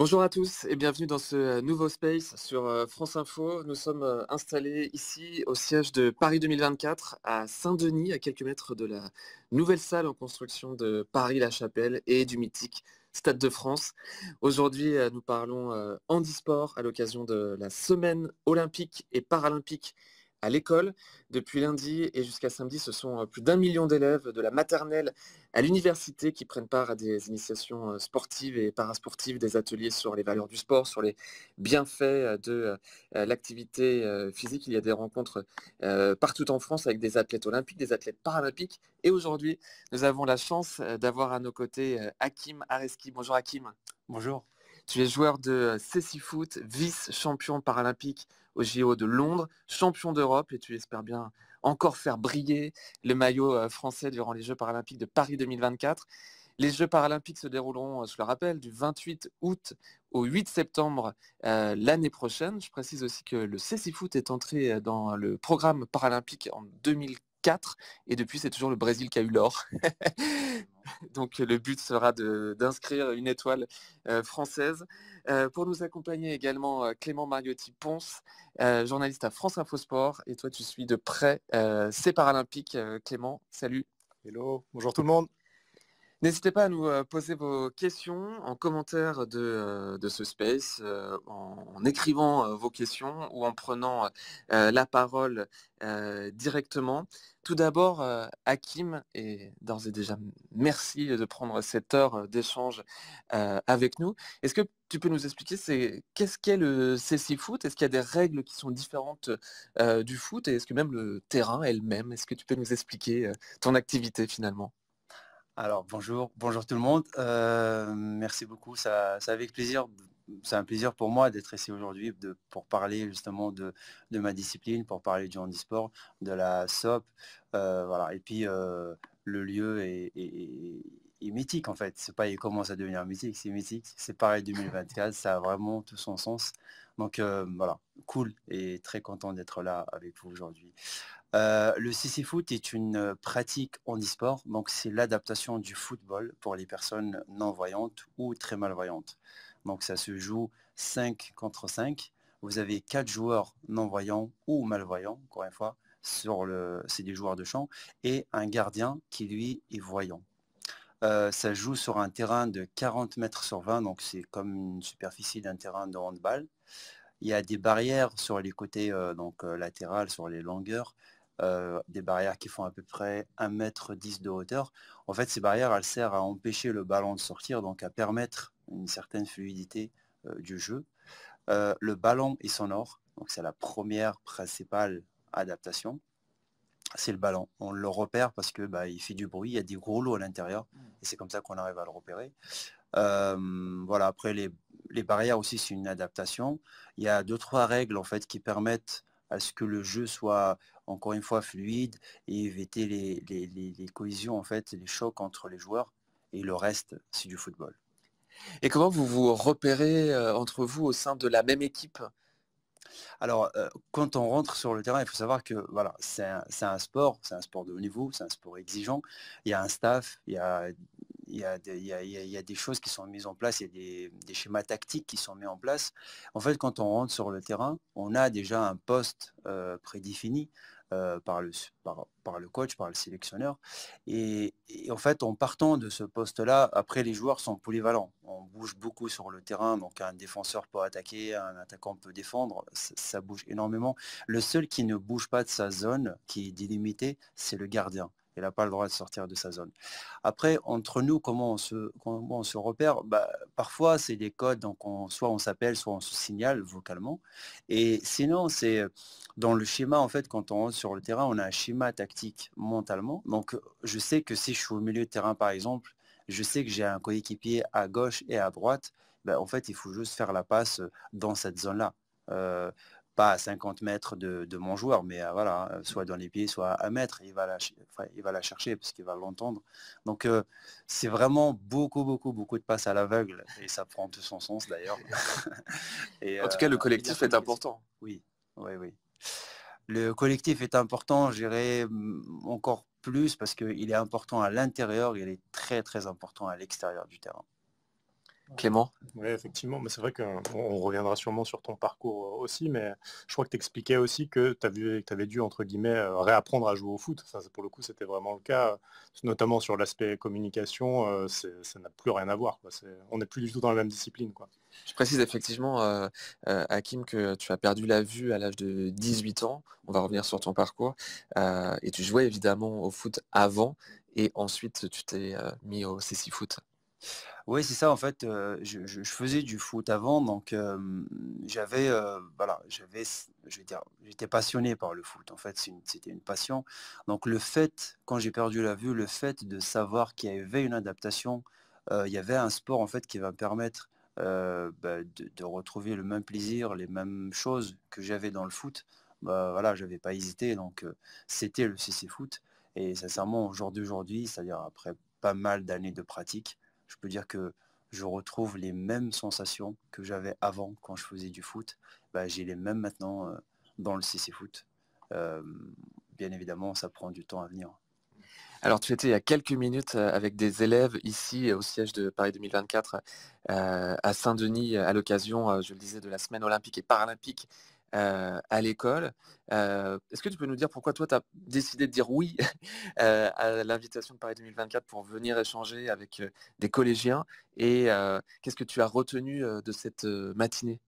Bonjour à tous et bienvenue dans ce euh, nouveau space sur euh, France Info. Nous sommes euh, installés ici au siège de Paris 2024 à Saint-Denis, à quelques mètres de la nouvelle salle en construction de Paris-la-Chapelle et du mythique Stade de France. Aujourd'hui, nous parlons handisport à l'occasion de la semaine olympique et paralympique à l'école. Depuis lundi et jusqu'à samedi, ce sont euh, plus d'un million d'élèves de la maternelle à l'université qui prennent part à des initiations euh, sportives et parasportives, des ateliers sur les valeurs du sport, sur les bienfaits euh, de l'activité physique. Il y a des rencontres partout en France avec des athlètes olympiques, des athlètes paralympiques. Et aujourd'hui, nous avons la chance d'avoir à nos côtés Hakim Areski. Bonjour Hakim. Bonjour. Tu es joueur de CC Foot, vice-champion paralympique au JO de Londres, champion d'Europe, et tu espères bien encore faire briller le maillot euh, français durant les Jeux paralympiques de Paris 2024. Les Jeux paralympiques se dérouleront, euh, je le rappelle, du 28 août au 8 septembre euh, l'année prochaine. Je précise aussi que le foot est entré dans le programme paralympique en 2004 et depuis c'est toujours le Brésil qui a eu l'or. Donc le but sera d'inscrire une étoile euh, française. Euh, pour nous accompagner également euh, Clément Mariotti Ponce, journaliste à France Info Et toi, tu suis de près ces Paralympiques. Clément, salut. Hello, bonjour tout le monde. N'hésitez pas à nous euh, poser vos questions en commentaire de, euh, ce space, euh, en, écrivant vos questions ou en prenant la parole directement. Tout d'abord, Hakim, et d'ores et déjà, merci de prendre cette heure d'échange avec nous. Est-ce que tu peux nous expliquer qu'est-ce qu'est le CC Foot Est-ce qu'il y a des règles qui sont différentes du foot Et est-ce que même le terrain est le même Est-ce que tu peux nous expliquer ton activité finalement alors bonjour, bonjour tout le monde. Euh, merci beaucoup. Ça, avec plaisir. C'est un plaisir pour moi d'être ici aujourd'hui pour parler justement de, ma discipline, pour parler du handisport, de la SOP, euh, voilà. Et puis euh, le lieu est, est, mythique en fait. C'est pas il commence à devenir mythique, c'est mythique. C'est pareil 2024, ça a vraiment tout son sens. Donc voilà, cool et très content d'être là avec vous aujourd'hui le CC Foot est une pratique en e-sport, donc c'est l'adaptation du football pour les personnes non-voyantes ou très malvoyantes. Donc ça se joue 5 contre 5. Vous avez 4 joueurs non-voyants ou malvoyants, encore une fois, sur c'est des joueurs de champ, et un gardien qui lui est voyant. ça joue sur un terrain de 40 mètres sur 20, donc c'est comme une superficie d'un terrain de handball. Il y a des barrières sur les côtés latérales, sur les longueurs. Euh, des barrières qui font à peu près 1m10 de hauteur. En fait, ces barrières, elles servent à empêcher le ballon de sortir, donc à permettre une certaine fluidité euh, du jeu. Euh, le ballon est sonore, donc c'est la première principale adaptation. C'est le ballon. On le repère parce que bah, il fait du bruit, il y a des gros lots à l'intérieur, mmh. et c'est comme ça qu'on arrive à le repérer. voilà, après les, barrières aussi, c'est une adaptation. Il y a deux, trois règles en fait qui permettent à ce que le jeu soit encore une fois fluide et éviter les, les, les, cohésions, en fait, les chocs entre les joueurs. Et le reste, c'est du football. Et comment vous vous repérez euh, entre vous au sein de la même équipe alors, euh, quand on rentre sur le terrain, il faut savoir que voilà, c'est un, sport, c'est un sport de haut niveau, c'est un sport exigeant. Il y a un staff, il y a, il y des choses qui sont mises en place, il y a des, schémas tactiques qui sont mis en place. En fait, quand on rentre sur le terrain, on a déjà un poste euh, prédéfini. Euh, par, le, par, le coach, par le sélectionneur. Et, en fait, en partant de ce poste-là, après, les joueurs sont polyvalents. On bouge beaucoup sur le terrain, donc un défenseur peut attaquer, un attaquant peut défendre, ça, ça bouge énormément. Le seul qui ne bouge pas de sa zone, qui est délimité, c'est le gardien. Il n'a pas le droit de sortir de sa zone. Après, entre nous, comment on se, repère bah, Parfois, c'est des codes, donc soit on s'appelle, soit on se signale vocalement. Et sinon, c'est euh, dans le schéma, en fait, quand on rentre sur le terrain, on a un schéma tactique mentalement. Donc, je sais que si je suis au milieu de terrain, par exemple, je sais que j'ai un coéquipier à gauche et à droite. Bah, en fait, il faut juste faire la passe euh, dans cette zone-là. Euh, pas à 50 mètres de, mon joueur, mais euh, voilà, hein, soit dans les pieds, soit à mètre, il va la, il va la chercher parce qu'il va l'entendre. Donc euh, c'est vraiment beaucoup, beaucoup, beaucoup de passes à l'aveugle, et ça prend tout son sens d'ailleurs. en tout cas, le euh, collectif est important. Oui, oui, oui. Le collectif est important, je dirais encore plus parce qu'il est important à l'intérieur, il est très, très important à l'extérieur du terrain. Clément Oui, effectivement, mais c'est vrai qu'on reviendra sûrement sur ton parcours euh, aussi, mais je crois que tu expliquais aussi que tu avais dû, entre guillemets, euh, réapprendre à jouer au foot. pour le coup, c'était vraiment le cas, euh, notamment sur l'aspect communication, ça n'a plus rien à voir. on n'est plus du tout dans la même discipline. Je précise effectivement, Hakim, que tu as perdu la vue à l'âge de 18 ans. On va revenir sur ton parcours. et tu jouais évidemment au foot avant, et ensuite tu t'es mis au CC Foot. Oui, c'est ça. En fait, je, faisais du foot avant, donc j'avais, voilà, j'avais, je vais dire, j'étais passionné par le foot. En fait, c'était une, passion. Donc le fait, quand j'ai perdu la vue, le fait de savoir qu'il y avait une adaptation, il y avait un sport en fait qui va me permettre bah, de, retrouver le même plaisir, les mêmes choses que j'avais dans le foot. Bah, voilà, j'avais pas hésité. Donc c'était le CC Foot. Et sincèrement, aujourd'hui, jour c'est-à-dire après pas mal d'années de pratique, je peux dire que je retrouve les mêmes sensations que j'avais avant quand je faisais du foot. Bah, j'ai les mêmes maintenant euh, dans le CC Foot. bien évidemment, ça prend du temps à venir. Alors tu étais il y a quelques minutes euh, avec des élèves ici euh, au siège de Paris 2024 à Saint-Denis à l'occasion, je le disais, de la semaine olympique et paralympique euh, à l'école. Euh, est-ce que tu peux nous dire pourquoi toi, tu as décidé de dire oui euh, à l'invitation de Paris 2024 pour venir échanger avec des collégiens et qu'est-ce que tu as retenu de cette matinée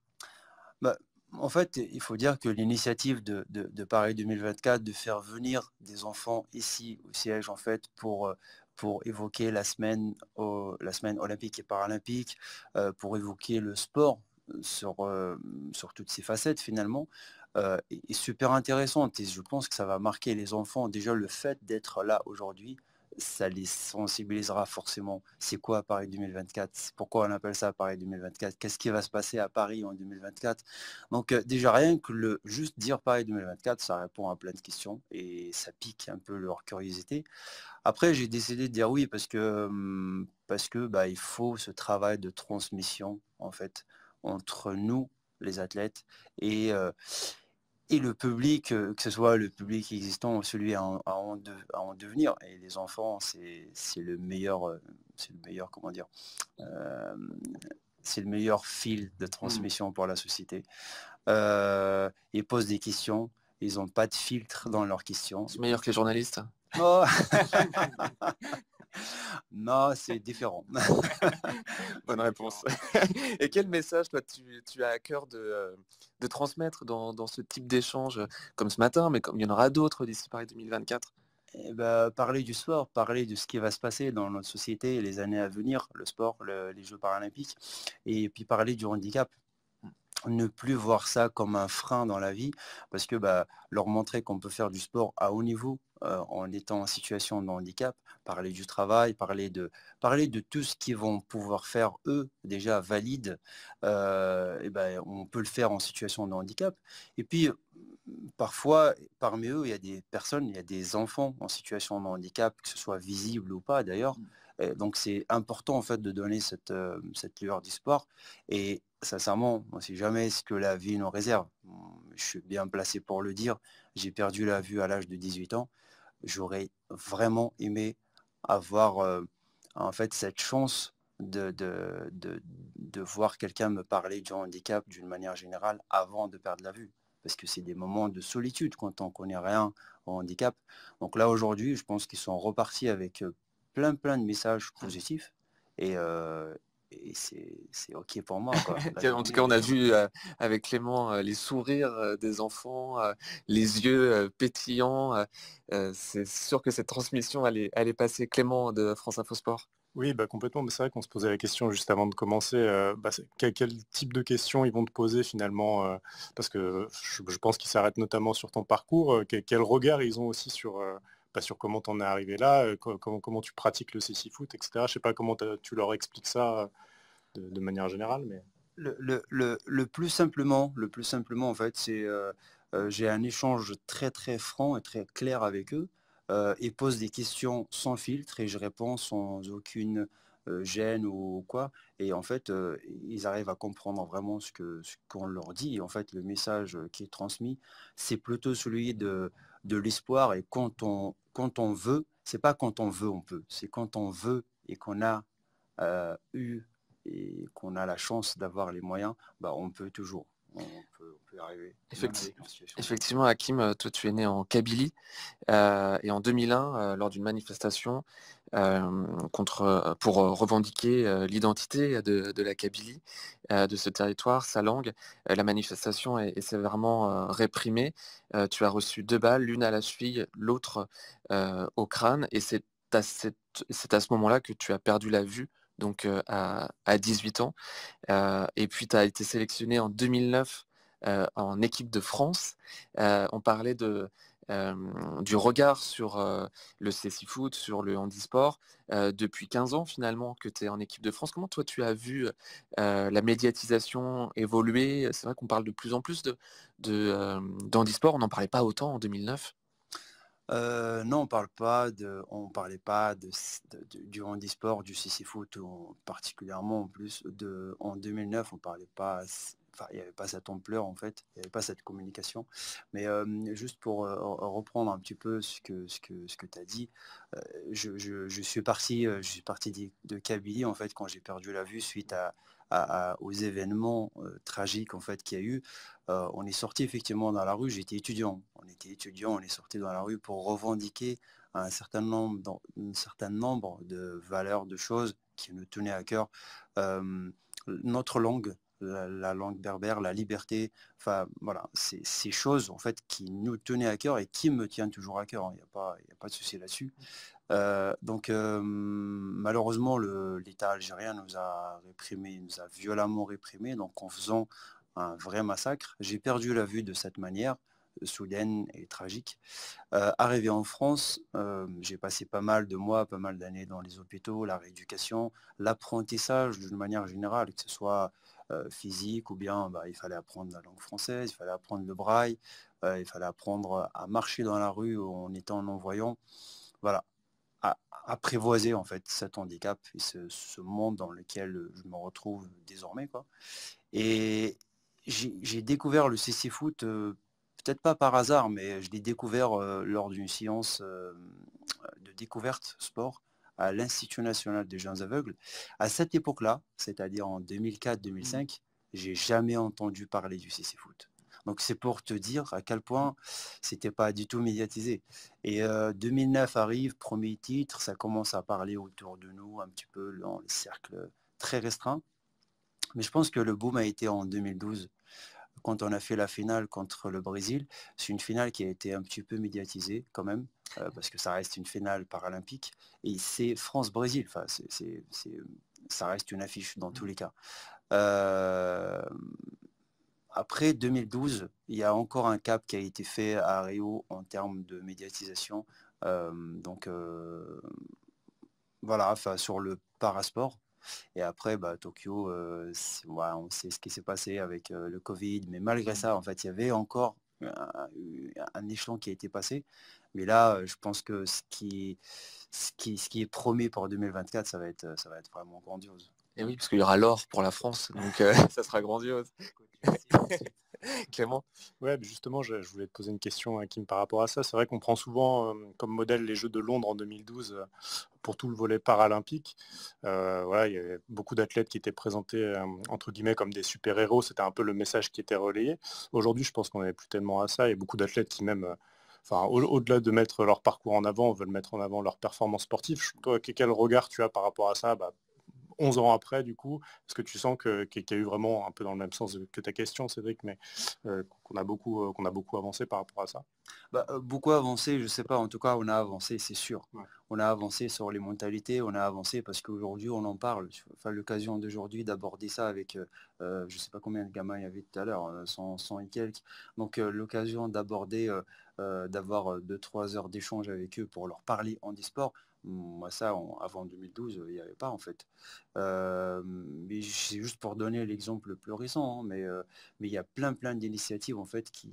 bah, en fait, il faut dire que l'initiative de, Paris 2024 de faire venir des enfants ici au siège, en fait, pour, pour évoquer la semaine, la semaine olympique et paralympique, pour évoquer le sport sur, sur toutes ces facettes finalement est, super intéressante et je pense que ça va marquer les enfants. Déjà le fait d'être là aujourd'hui, ça les sensibilisera forcément. C'est quoi Paris 2024 Pourquoi on appelle ça Paris 2024 Qu'est-ce qui va se passer à Paris en 2024 Donc déjà rien que le juste dire Paris 2024, ça répond à plein de questions et ça pique un peu leur curiosité. Après j'ai décidé de dire oui parce que mmh, parce que bah, il faut ce travail de transmission en fait entre nous, les athlètes, et, euh, et le public, euh, que ce soit le public existant ou celui à en, devenir. Et les enfants, c'est le meilleur, euh, c'est le meilleur, comment dire, c'est le meilleur fil de transmission mm. pour la société. ils posent des questions, ils n'ont pas de filtre dans leurs questions. C'est meilleur que les journalistes. Oh. non, c'est différent. Bonne réponse. Et quel message toi tu, as à cœur de, euh, transmettre dans, ce type d'échange euh, comme ce matin, mais comme il y en aura d'autres d'ici Paris 2024 eh bah, parler du sport, parler de ce qui va se passer dans notre société les années à venir, le sport, les Jeux paralympiques, et puis parler du handicap, ne plus voir ça comme un frein dans la vie, parce que bah, leur montrer qu'on peut faire du sport à haut niveau en étant en situation de handicap, parler du travail, parler de, parler de tout ce qu'ils vont pouvoir faire eux, déjà valide, et ben, on peut le faire en situation de handicap. Et puis, parfois, parmi eux, il y a des personnes, il y a des enfants en situation de handicap, que ce soit visible ou pas d'ailleurs. Mmh. Donc c'est important en fait de donner cette, cette lueur d'espoir et, sincèrement, moi, si jamais ce que la vie nous réserve. Hum, je suis bien placé pour le dire. J'ai perdu la vue à l'âge de 18 ans. J'aurais vraiment aimé avoir euh, en fait cette chance de, de, voir quelqu'un me parler du handicap d'une manière générale avant de perdre la vue. Parce que c'est des moments de solitude quand on ne connaît rien au handicap. Donc là, aujourd'hui, je pense qu'ils sont repartis avec euh, plein, plein de messages mmh. positifs. Et, euh, et c'est ok pour moi. Bah, en tout cas, on a vu avec Clément les sourires des enfants, les yeux pétillants. c'est sûr que cette transmission, allait est, elle Clément de France Info Sport. Oui, bah complètement. C'est vrai qu'on se posait la question juste avant de commencer. Bah, quel, type de questions ils vont te poser finalement Parce que je, pense qu'ils s'arrêtent notamment sur ton parcours. quel, regard ils ont aussi sur, pas sur comment en es arrivé là, euh, comment, comment, tu pratiques le CC foot, etc. Je sais pas comment tu leur expliques ça euh, de, manière générale, mais le, plus simplement, le plus simplement en fait, c'est euh, j'ai un échange très très franc et très clair avec eux et pose des questions sans filtre et je réponds sans aucune gêne ou quoi. Et en fait, ils arrivent à comprendre vraiment ce qu'on ce qu'on leur dit. Et en fait, le message qui est transmis, c'est plutôt celui de de l'espoir et quand on, quand on veut, c'est pas quand on veut, on peut, c'est quand on veut et qu'on a euh, eu et qu'on a la chance d'avoir les moyens, bah, on peut toujours on peut, arriver. Effectivement, Hakim, euh, toi tu es né en Kabylie euh, et en 2001, euh, lors d'une manifestation contre, pour revendiquer l'identité de, la Kabylie, de ce territoire, sa langue, la manifestation est, sévèrement réprimée. tu as reçu deux balles, l'une à la suie, l'autre au crâne, et c'est à, ce moment-là que tu as perdu la vue donc à, 18 ans. et puis tu as été sélectionné en 2009 en équipe de France. on parlait de, du regard sur le CC Foot, sur le handisport, depuis 15 ans finalement que tu es en équipe de France. Comment toi tu as vu la médiatisation évoluer C'est vrai qu'on parle de plus en plus de, de, d'handisport, on n'en parlait pas autant en 2009. Euh, non, on parle pas de, on parlait pas de, de, du handisport, du CC foot particulièrement en plus de en 2009, on parlait pas, il n'y avait pas cette ampleur en fait, il n'y avait pas cette communication. Mais juste pour reprendre un petit peu ce que ce que ce que tu as dit, je, suis parti, je suis parti de, de Kabylie en fait quand j'ai perdu la vue suite à aux événements tragiques en fait qu'il y a eu, on est sorti effectivement dans la rue. J'étais étudiant, on était étudiant, on est sorti dans la rue pour revendiquer un certain nombre, un certain nombre de valeurs, de choses qui nous tenaient à cœur. notre langue, la, langue berbère, la liberté, enfin voilà, ces choses en fait qui nous tenaient à cœur et qui me tiennent toujours à cœur, hein. il n'y a, pas de souci là-dessus. Euh, donc malheureusement, l'État algérien nous a réprimés, nous a violemment réprimés, donc en faisant un vrai massacre. J'ai perdu la vue de cette manière euh, soudaine et tragique. Euh, arrivé en France, j'ai passé pas mal de mois, pas mal d'années dans les hôpitaux, la rééducation, l'apprentissage d'une manière générale, que ce soit physique ou bien bah, il fallait apprendre la langue française, il fallait apprendre le braille, il fallait apprendre à marcher dans la rue en étant non-voyant. Voilà, apprivoiser en fait cet handicap et ce, monde dans lequel je me retrouve désormais quoi. Et j'ai découvert le CC Foot peut-être pas par hasard, mais je l'ai découvert lors d'une séance de découverte sport à l'Institut national des jeunes aveugles. À cette époque-là, c'est-à-dire en 2004-2005, mmh. j'ai jamais entendu parler du CC Foot. Donc c'est pour te dire à quel mmh. point c'était pas du tout médiatisé. Et 2009 arrive, premier titre, ça commence à parler autour de nous, un petit peu dans les cercles très restreints. Mais je pense que le boom a été en 2012, quand on a fait la finale contre le Brésil. C'est une finale qui a été un petit peu médiatisée quand même, parce que ça reste une finale paralympique. Et c'est France-Brésil, enfin, c'est, ça reste une affiche dans mmh. tous les cas. Après 2012, il y a encore un cap qui a été fait à Rio en termes de médiatisation. Euh, donc euh, voilà, sur le parasport. Et après, bah, Tokyo, euh, on sait ce qui s'est passé avec le Covid, mais malgré ça, en fait, il y avait encore un, échelon qui a été passé. Mais là, je pense que ce qui, est promis pour 2024, ça va être, vraiment grandiose. Et oui, parce qu'il y aura l'or pour la France, donc ça sera grandiose. Clément justement, je, voulais te poser une question, à hein, Kim, par rapport à ça. C'est vrai qu'on prend souvent euh, comme modèle les Jeux de Londres en 2012 euh, pour tout le volet paralympique. Euh, il y avait beaucoup d'athlètes qui étaient présentés, entre guillemets, comme des super-héros. C'était un peu le message qui était relayé. Aujourd'hui, je pense qu'on n'est plus tellement à ça. Il y a beaucoup d'athlètes qui même... Enfin, au-delà de mettre leur parcours en avant, veulent mettre en avant leur performance sportive. quel regard tu as par rapport à ça bah, 11 ans après, du coup, est-ce que tu sens qu'il y a eu vraiment, un peu dans le même sens que ta question, Cédric, mais euh, qu'on a, beaucoup euh, qu'on a beaucoup avancé par rapport à ça bah, euh, Beaucoup avancé, je ne sais pas. En tout cas, on a avancé, c'est sûr on a avancé sur les mentalités, on a avancé parce qu'aujourd'hui on en parle. Enfin, l'occasion d'aujourd'hui d'aborder ça avec, euh, euh, je ne sais pas combien de gamins il y avait tout à l'heure, 100, euh, et quelques. Donc l'occasion d'aborder, d'avoir 2-3 heures d'échange avec eux pour leur parler en e-sport, moi ça, avant 2012, il n'y avait pas en fait. mais c'est juste pour donner l'exemple le plus récent, hein, mais mais il y a plein plein d'initiatives en fait qui,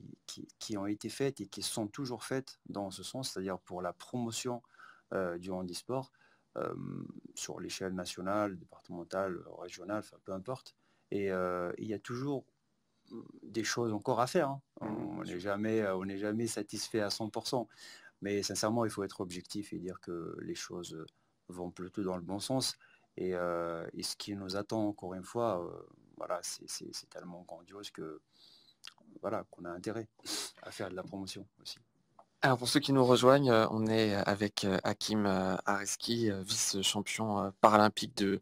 qui, ont été faites et qui sont toujours faites dans ce sens, c'est-à-dire pour la promotion euh, du handisport euh, sur l'échelle nationale, départementale, régionale, peu importe. Et euh, il y a toujours des choses encore à faire. Hein. Mmh, on n'est jamais, on n'est jamais satisfait à 100%. Mais sincèrement, il faut être objectif et dire que les choses vont plutôt dans le bon sens. Et, ce qui nous attend, encore une fois, voilà, c'est tellement grandiose que voilà qu'on a intérêt à faire de la promotion aussi. Alors pour ceux qui nous rejoignent, euh, on est euh, avec euh, Hakim Areski, vice-champion paralympique de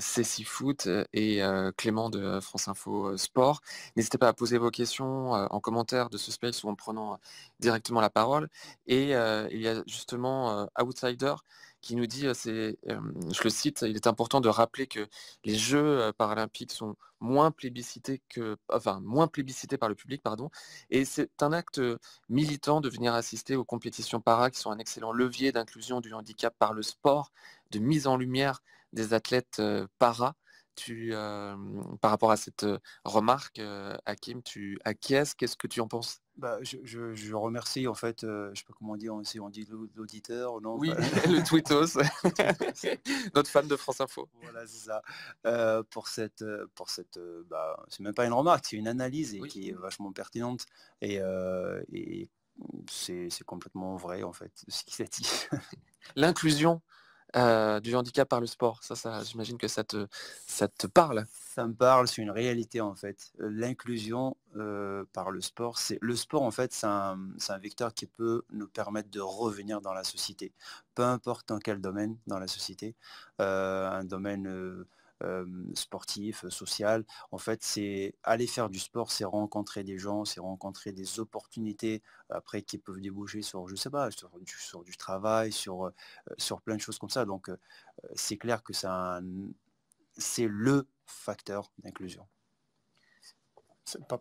CC Foot et Clément de France Info Sport. N'hésitez pas à poser vos questions en commentaire de ce space ou en prenant directement la parole. Et il y a justement Outsider, qui nous dit, je le cite, il est important de rappeler que les Jeux paralympiques sont moins plébiscités que, enfin, moins par le public, pardon, et c'est un acte militant de venir assister aux compétitions para qui sont un excellent levier d'inclusion du handicap par le sport, de mise en lumière des athlètes para par rapport à cette remarque, Hakim, tu acquiesces, qu'est-ce que tu en penses bah, je, remercie en fait, je ne sais pas comment dire dit, si on dit l'auditeur non Oui, le tweetos, notre fan de France Info. Voilà, c'est ça. pour cette, pour cette, bah, c'est même pas une remarque, c'est une analyse qui est vachement pertinente et, et mmh, c'est complètement vrai en fait ce qui s'est dit. L'inclusion, du handicap par le sport. Ça, j'imagine que ça te, ça te parle. Ça me parle, c'est une réalité en fait. Euh, l'inclusion euh, par le sport, c'est le sport en fait, c'est un, vecteur qui peut nous permettre de revenir dans la société, peu importe dans quel domaine dans la société, euh, un domaine sportif, social. En fait, c'est aller faire du sport, c'est rencontrer des gens, c'est rencontrer des opportunités après qui peuvent déboucher sur, je sais pas, sur du, travail, sur, sur plein de choses comme ça. Donc, c'est clair que c'est le facteur d'inclusion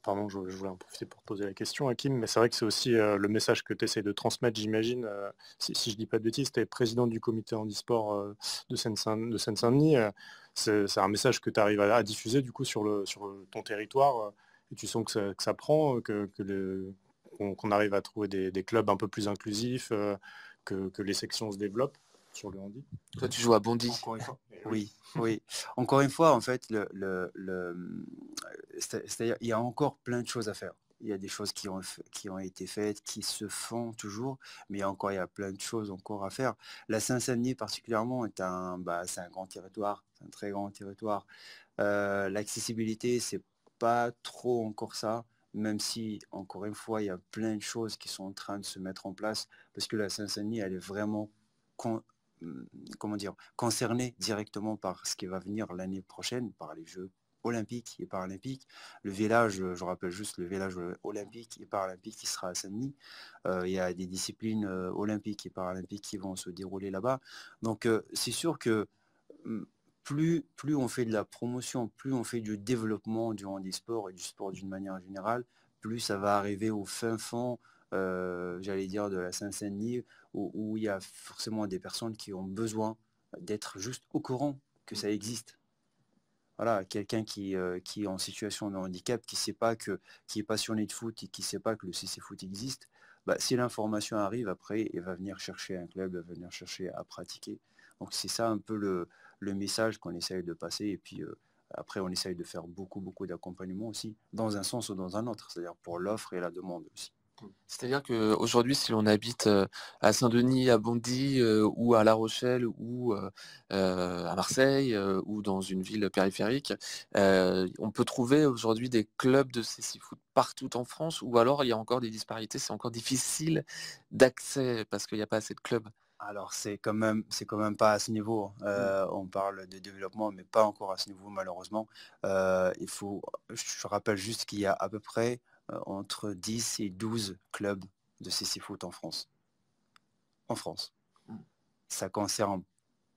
pardon, je, voulais en profiter pour poser la question, à Kim, mais c'est vrai que c'est aussi euh, le message que tu essaies de transmettre, j'imagine. Euh, si, je je dis pas de bêtises, tu es président du comité handisport euh, sport de Seine-Saint-Denis. c'est un message que tu arrives à, diffuser du coup sur, ton territoire et tu sens que ça, prend, que, qu'on, arrive à trouver des, clubs un peu plus inclusifs, que les sections se développent sur le Toi, tu joues à bondi eh Oui, oui. Encore une fois, en fait, le, c'est-à-dire, il y a encore plein de choses à faire. Il y a des choses qui ont, qui ont été faites, qui se font toujours, mais encore il y a plein de choses encore à faire. La saint saint denis particulièrement est un, bah, c'est un grand territoire, c'est un très grand territoire. Euh, l'accessibilité, c'est pas trop encore ça même si, encore une fois, il y a plein de choses qui sont en train de se mettre en place, parce que la saint saint denis elle est vraiment comment dire, concernés directement par ce qui va venir l'année prochaine, par les Jeux olympiques et paralympiques. Le village, euh, je rappelle juste le village euh, olympique et paralympique qui sera à Saint-Denis. Euh, il y a des disciplines olympiques et paralympiques qui vont se dérouler là-bas. Donc c'est sûr que hum, plus, plus on fait de la promotion, plus on fait du développement du sports et du sport d'une manière générale, plus ça va arriver au fin fond euh, j'allais dire, de la saint saint denis où, il y a forcément des personnes qui ont besoin d'être juste au courant que mm. ça existe voilà, quelqu'un euh, qui, est en situation de handicap, qui sait pas que, qui est passionné de foot et qui sait pas que le CC Foot existe, bah, si l'information arrive après, il va venir chercher un club, va venir chercher à pratiquer. Donc c'est ça un peu le, message qu'on essaye de passer. Et puis euh, après, on essaye de faire beaucoup, beaucoup d'accompagnement aussi, dans un sens ou dans un autre, c'est-à-dire pour l'offre et la demande aussi. C'est-à-dire qu'aujourd'hui, si l'on habite euh, à Saint-Denis, à Bondy euh, ou à La Rochelle ou euh, à Marseille ou dans une ville périphérique, on peut trouver aujourd'hui des clubs de CC Foot partout en France ou alors il y a encore des disparités, c'est encore difficile d'accès parce qu'il n'y a pas assez de clubs. Alors c'est quand même c'est quand même pas à ce niveau. Hein. Mmh. on parle de développement, mais pas encore à ce niveau malheureusement. il faut, je rappelle juste qu'il y a à peu près euh, entre 10 et 12 clubs de CC Foot en France. En France. Mm. Ça concerne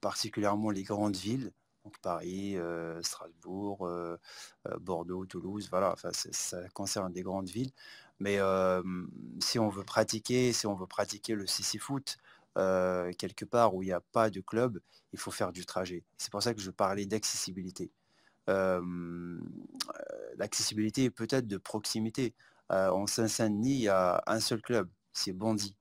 particulièrement les grandes villes, donc Paris, euh, Strasbourg, euh, Bordeaux, Toulouse, voilà, ça concerne des grandes villes. Mais si on veut pratiquer, si on veut pratiquer le CC Foot, quelque part où il n'y a pas de club, il faut faire du trajet. C'est pour ça que je parlais d'accessibilité l'accessibilité est peut-être de proximité. en saint saint denis il y a un seul club, c'est Bondy,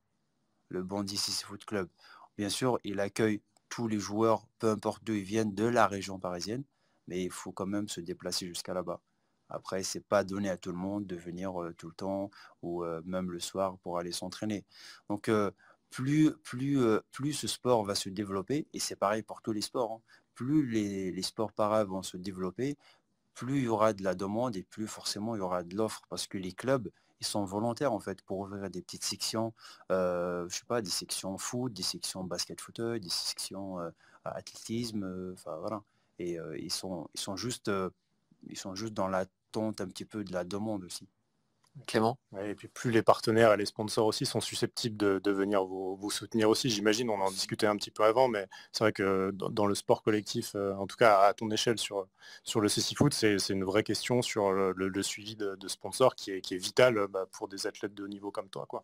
le Bandit 6 Foot Club. Bien sûr, il accueille tous les joueurs, peu importe d'où ils viennent, de la région parisienne, mais il faut quand même se déplacer jusqu'à là-bas. Après, ce n'est pas donné à tout le monde de venir tout le temps ou même le soir pour aller s'entraîner. Donc plus, plus, plus ce sport va se développer, et c'est pareil pour tous les sports, hein, plus les, sports para vont se développer, plus il y aura de la demande et plus forcément il y aura de l'offre parce que les clubs ils sont volontaires en fait pour ouvrir des petites sections, euh, je sais pas, des sections foot, des sections basket footer, des sections euh, athlétisme, euh, enfin voilà. Et ils sont ils sont juste ils sont juste dans l'attente un petit peu de la demande aussi. Clément. Et puis plus les partenaires et les sponsors aussi sont susceptibles de, venir vous, soutenir aussi, j'imagine, on en discutait un petit peu avant, mais c'est vrai que dans, le sport collectif, euh, en tout cas à ton échelle sur, sur le CC Foot, c'est une vraie question sur le, suivi de, sponsors qui est, vital euh, bah, pour des athlètes de haut niveau comme toi. Quoi.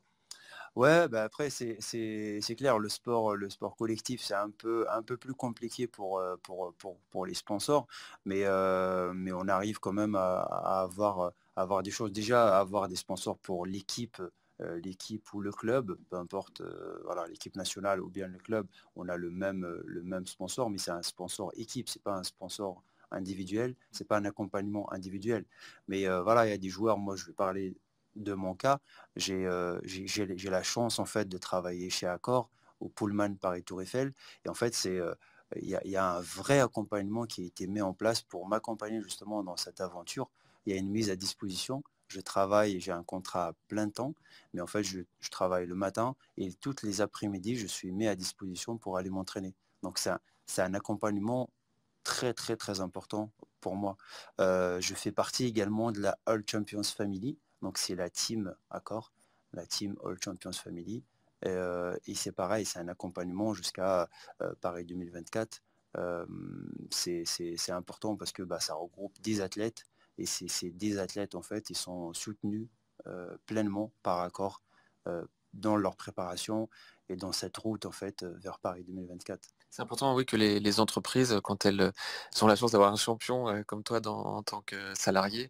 Ouais, bah, après c'est clair, le sport, le sport collectif, c'est un peu, un peu plus compliqué pour, euh, pour, pour, les sponsors, mais, euh, mais on arrive quand même à, avoir, euh, avoir des choses. Déjà, avoir des sponsors pour l'équipe l'équipe ou le club, peu importe voilà l'équipe nationale ou bien le club, on a le même le même sponsor, mais c'est un sponsor équipe, c'est pas un sponsor individuel, c'est pas un accompagnement individuel. Mais voilà, il y a des joueurs, moi je vais parler de mon cas, euh, j'ai la chance en fait de travailler chez Accor au Pullman Paris Tour Eiffel. Et en fait, c'est euh, il y, a un vrai accompagnement qui a été mis en place pour m'accompagner justement dans cette aventure. Il y a une mise à disposition. Je travaille, j'ai un contrat à plein temps, mais en fait, je, travaille le matin et toutes les après-midi, je suis mis à disposition pour aller m'entraîner. Donc, c'est un, accompagnement très, très, très important pour moi. Euh, je fais partie également de la All Champions Family, donc c'est la team accord, la team All Champions Family. Euh, et, c'est pareil, c'est un accompagnement jusqu'à euh, Paris 2024. Euh, c'est important parce que bah, ça regroupe 10 athlètes et ces 10 athlètes en fait, ils sont soutenus pleinement par Accor dans leur préparation et dans cette route en fait vers Paris 2024. C'est important, oui, que les, entreprises, euh, quand elles euh, ont la chance d'avoir un champion euh, comme toi en tant que salarié,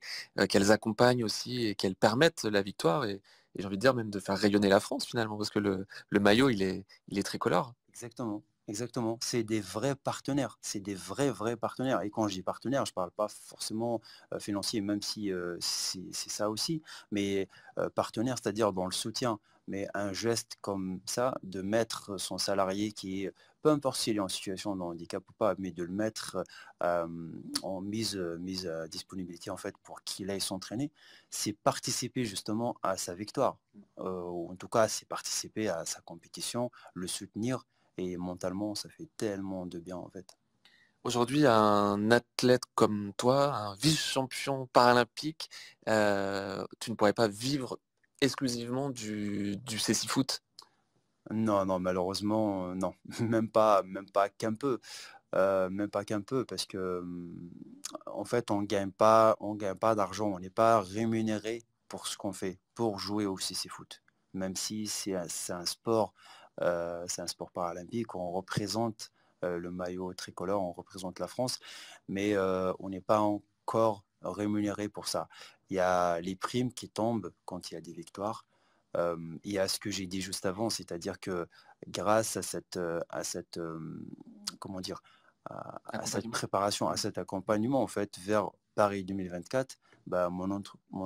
qu'elles accompagnent aussi et qu'elles permettent la victoire et, j'ai envie de dire même de faire rayonner la France finalement, parce que le, maillot, il est, tricolore. Exactement. Exactement. C'est des vrais partenaires. C'est des vrais, vrais partenaires. Et quand je dis partenaires, je ne parle pas forcément financier, même si c'est ça aussi, mais partenaires, c'est-à-dire dans le soutien mais un geste comme ça, de mettre son salarié qui est, peu importe s'il est en situation de handicap ou pas, mais de le mettre euh, en mise, mise à disponibilité en fait pour qu'il aille s'entraîner, c'est participer justement à sa victoire. Euh, ou en tout cas, c'est participer à sa compétition, le soutenir et mentalement, ça fait tellement de bien en fait. Aujourd'hui, un athlète comme toi, un vice-champion paralympique, euh, tu ne pourrais pas vivre exclusivement du, du CC Foot Non, non, malheureusement, euh, non. Même pas, même pas qu'un peu. Euh, même pas qu'un peu, parce que hum, en fait, on gagne pas, on gagne pas d'argent, on n'est pas rémunéré pour ce qu'on fait, pour jouer au CC Foot. Même si c'est un, sport, euh, c'est un sport paralympique, on représente le maillot tricolore, on représente la France, mais on n'est pas encore rémunéré pour ça il y a les primes qui tombent quand il y a des victoires. Euh, il y a ce que j'ai dit juste avant, c'est-à-dire que grâce à cette, euh, euh, comment dire, à, cette préparation, à mm. cet accompagnement en fait vers Paris 2024, bah, mon,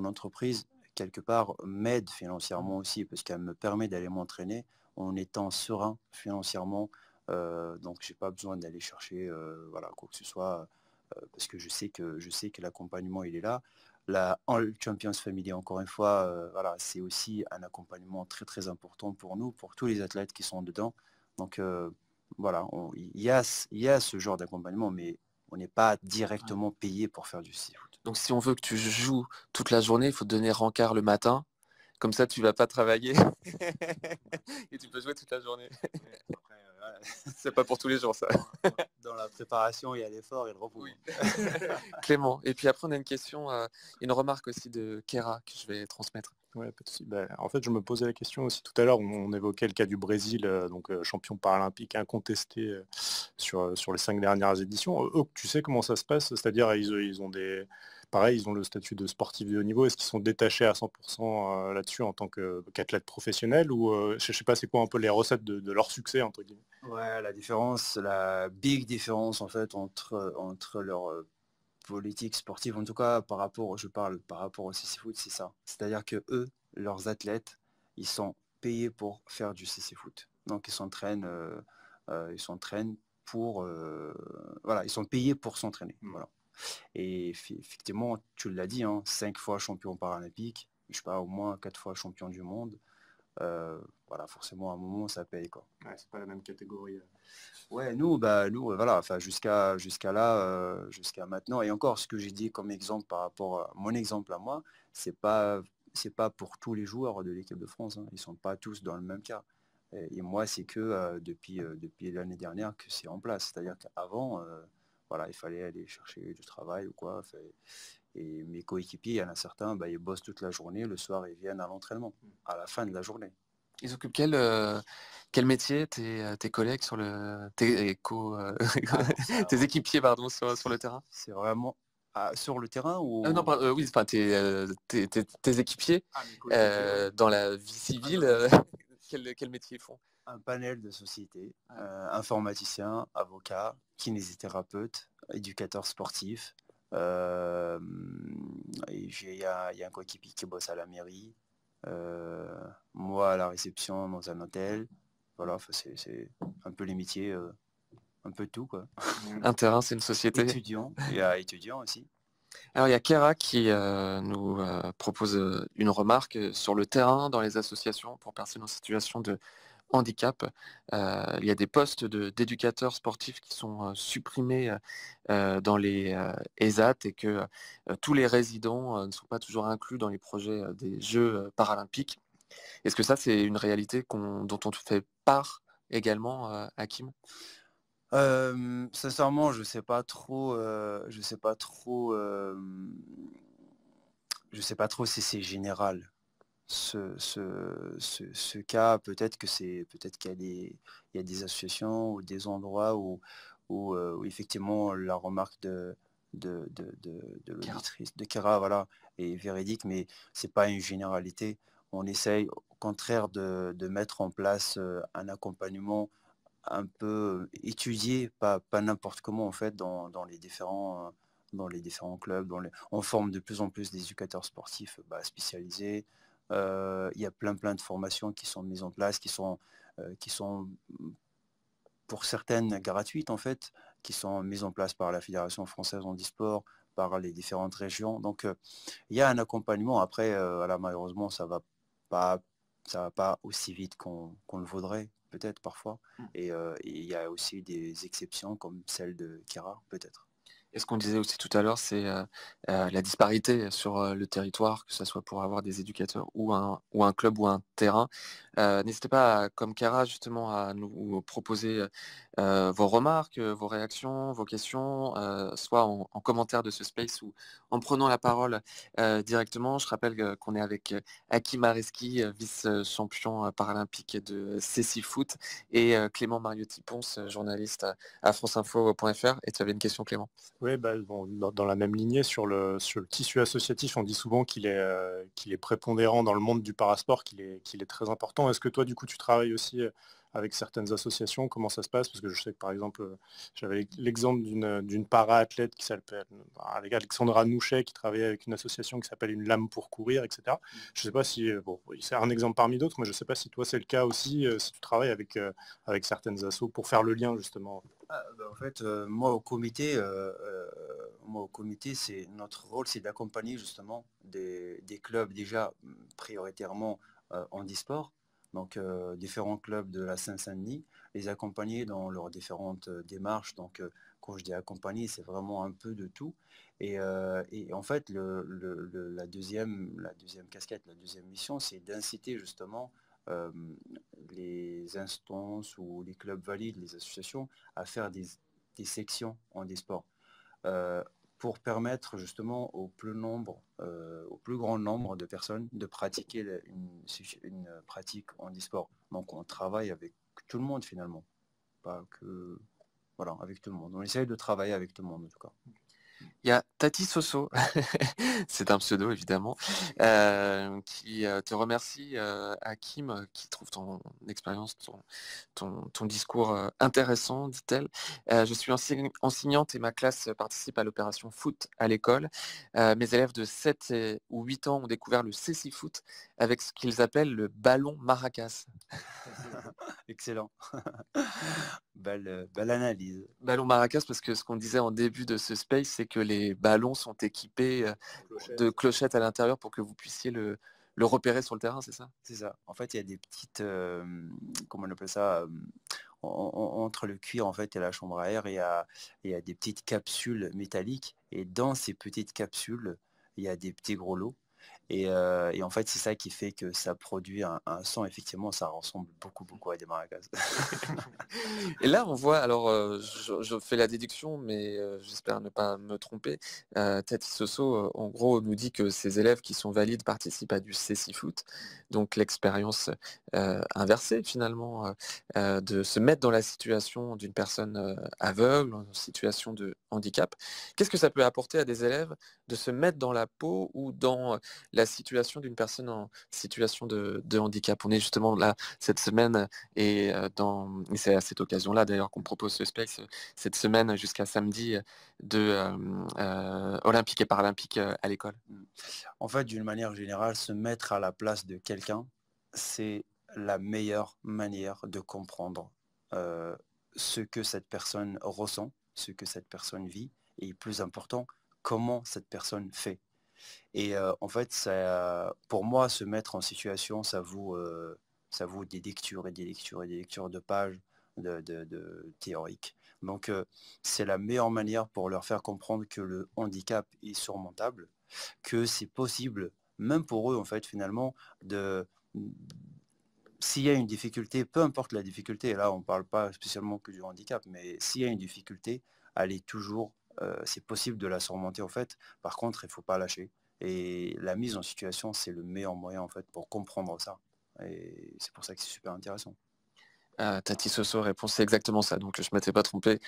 entreprise quelque part m'aide financièrement aussi parce qu'elle me permet d'aller m'entraîner en étant serein financièrement. Donc donc j'ai pas besoin d'aller chercher quoi que ce soit parce que je sais que je sais que l'accompagnement il est là la All Champions Family, encore une fois, euh, voilà, c'est aussi un accompagnement très très important pour nous, pour tous les athlètes qui sont dedans. Donc euh, voilà, il y, a, ce genre d'accompagnement, mais on n'est pas directement payé pour faire du C-Foot. Donc si on veut que tu joues toute la journée, il faut te donner rencard le matin. Comme ça, tu ne vas pas travailler et tu peux jouer toute la journée c'est pas pour tous les jours ça. Dans la préparation, il y a l'effort et le repos. Clément. Et puis après, on a une question, euh, une remarque aussi de Kera que je vais transmettre. Ben, en fait, je me posais la question aussi tout à l'heure. On, évoquait le cas du Brésil, euh, donc euh, champion paralympique incontesté sur, sur les cinq dernières éditions. tu sais comment ça se passe C'est-à-dire, ils, ont des, pareil, ils ont le statut de sportif de haut niveau. Est-ce qu'ils sont détachés à 100% là-dessus en tant que professionnels professionnel ou je sais pas, c'est quoi un peu les recettes de, de leur succès entre guillemets Ouais, la différence, la big différence en fait entre, entre leur euh, politique sportive, en tout cas par rapport, je parle par rapport au CC Foot, c'est ça. C'est-à-dire que eux, leurs athlètes, ils sont payés pour faire du CC Foot. Donc ils s'entraînent, euh, euh, ils s'entraînent pour, voilà, ils sont payés pour s'entraîner. Mmh. Et effectivement, tu l'as dit, hein, cinq fois champion paralympique, je sais pas, au moins quatre fois champion du monde. Euh, voilà, forcément, à un moment, ça paye. Quoi. Ouais, c'est pas la même catégorie. Euh. Ouais, nous, bah, nous euh, voilà, enfin, jusqu'à jusqu'à là, jusqu'à maintenant. Et encore, ce que j'ai dit comme exemple par rapport à mon exemple à moi, c'est pas c'est pas pour tous les joueurs de l'équipe de France. Hein. Ils sont pas tous dans le même cas. Et, moi, c'est que depuis, depuis l'année dernière que c'est en place. C'est-à-dire qu'avant, voilà, il fallait aller chercher du travail ou quoi. Et mes coéquipiers, il y en a certains, bah, ils bossent toute la journée, le soir, ils viennent à l'entraînement, mmh. à la fin de la journée. Ils occupent quel, euh, quel métier euh, tes, collègues sur le tes, euh, ah, équipiers pardon sur, le terrain C'est vraiment ah, sur le terrain ou ah, Non, oui, enfin tes, tes, équipiers dans la vie civile. quel, quel, métier ils font Un panel de sociétés, informaticiens, avocats, kinésithérapeutes, éducateurs sportifs, euh, il y a, un coéquipier qui bosse à la mairie. Euh, moi à la réception dans un hôtel. Voilà, c'est un peu les métiers, euh, un peu tout quoi. Un terrain, c'est une société. il y a étudiant aussi. Alors il y a Kera qui nous propose une remarque sur le terrain dans les associations pour personnes en situation de handicap. Euh, il y a des postes d'éducateurs sportifs qui sont euh, supprimés euh, dans les ESAT e et que tous les résidents ne sont pas toujours inclus dans les projets des Jeux paralympiques. Est-ce que ça, c'est une réalité dont on fait part également, Hakim Sincèrement, je ne sais pas trop. je sais pas trop. je sais pas trop si c'est général ce, cas, peut-être que c'est peut-être qu'il y a des associations ou des endroits euh, où, effectivement la remarque de de, de, Kera voilà est véridique, mais c'est pas une généralité. On essaye au contraire de, mettre en place euh, un accompagnement un peu étudié, pas, n'importe comment en fait, dans, les différents euh, dans les différents clubs. On forme de plus en plus d'éducateurs sportifs bah, spécialisés, euh, il y a plein plein de formations qui sont mises en place, qui sont, euh, qui sont mmh, pour certaines gratuites en fait, qui sont mises en place par la Fédération française en handisport, par les différentes régions. Donc euh, il y a un accompagnement. Après, la malheureusement, ça va pas, ça va pas aussi vite qu'on le voudrait peut-être parfois. Mmh. Et il y a aussi des exceptions comme celle de Kira peut-être. Et ce qu'on disait aussi tout à l'heure, c'est euh, euh, la disparité sur euh, le territoire, que ce soit pour avoir des éducateurs ou un, ou un club ou un terrain. N'hésitez pas, comme Cara, justement, à nous proposer euh, vos remarques, euh, vos réactions, vos questions, euh, soit en, commentaire de ce space ou en prenant la parole directement. Je rappelle qu'on est avec Aki Mariski, vice-champion paralympique de c Foot, et Clément Mariotti Ponce, journaliste à franceinfo.fr. Et tu avais une question, Clément Oui, bah, dans, la même lignée, sur le, tissu associatif, on dit souvent qu'il est, qu'il est prépondérant dans le monde du parasport, est, qu'il est très important. Est-ce que toi, du coup, tu travailles aussi avec certaines associations, comment ça se passe Parce que je sais que par exemple, euh, j'avais l'exemple euh, d'une para-athlète qui s'appelle euh, bah, avec Alexandra Nouchet, qui travaillait avec une association qui s'appelle Une lame pour courir, etc. Mmh. Je ne sais pas si, bon, c'est un exemple parmi d'autres, mais je ne sais pas si toi c'est le cas aussi, si tu travailles avec, avec certaines assos pour faire le lien justement. Ah, bah, en fait, moi au comité, moi au comité, c'est notre rôle, c'est d'accompagner justement des, des, clubs déjà prioritairement en e-sport, donc euh, différents clubs de la saint saint denis les accompagner dans leurs différentes euh, démarches. Donc, euh, quand je dis accompagner, c'est vraiment un peu de tout. Et, en fait, la, deuxième, casquette, la deuxième mission, c'est d'inciter justement les instances ou les clubs valides, les associations, à faire des sections en des sports pour permettre justement au plus, nombre, euh, au plus grand nombre de personnes de pratiquer une, pratique en e-sport. Donc on travaille avec tout le monde finalement. Pas que. Voilà, avec tout le monde. On essaye de travailler avec tout le monde en tout cas. Il Tati Soso, c'est un pseudo évidemment, euh, qui euh, te remercie, à euh, Hakim, qui trouve ton expérience, ton, ton, discours intéressant, dit-elle. je suis enseignante et ma classe participe à l'opération foot à l'école. mes élèves de 7 ou 8 ans ont découvert le CC Foot avec ce qu'ils appellent le ballon maracas. Excellent. belle, belle, analyse. Ballon maracas, parce que ce qu'on disait en début de ce space, c'est que les ballons ballons sont équipés euh, de clochettes à l'intérieur pour que vous puissiez le, le repérer sur le terrain, c'est ça C'est ça. En fait, il y a des petites, euh, comment on appelle ça, euh, entre le cuir en fait et la chambre à air, il il y a des petites capsules métalliques. Et dans ces petites capsules, il y a des petits gros lots. Euh, et, en fait, c'est ça qui fait que ça produit un, sang son. Effectivement, ça ressemble beaucoup, beaucoup à des maracas. et là, on voit, alors, euh, je, fais la déduction, mais euh, j'espère ne pas me tromper. Tati Soso, en gros, nous dit que ces élèves qui sont valides participent à du foot donc l'expérience inversée, finalement, de se mettre dans la situation d'une personne aveugle, en situation de handicap. Qu'est-ce que ça peut apporter à des élèves de se mettre dans la peau ou dans la la situation d'une personne en situation de, handicap. On est justement là cette semaine et, euh, dans, c'est à cette occasion-là d'ailleurs qu'on propose ce spec cette semaine jusqu'à samedi de euh, euh, olympique et paralympique à l'école. En fait, d'une manière générale, se mettre à la place de quelqu'un, c'est la meilleure manière de comprendre ce que cette personne ressent, ce que cette personne vit, et plus important, comment cette personne fait et en fait, pour moi, se mettre en situation, ça vaut, ça des lectures et des lectures et des lectures de pages de, théoriques. Donc, c'est la meilleure manière pour leur faire comprendre que le handicap est surmontable, que c'est possible, même pour eux, en fait, finalement, de s'il y a une difficulté, peu importe la difficulté, là on ne parle pas spécialement que du handicap, mais s'il y a une difficulté, elle est toujours euh, c'est possible de la surmonter en fait. Par contre, il ne faut pas lâcher. Et la mise en situation, c'est le meilleur moyen en fait pour comprendre ça. Et c'est pour ça que c'est super intéressant. Ah, Tati Soso répond c'est exactement ça, donc je ne m'étais pas trompé.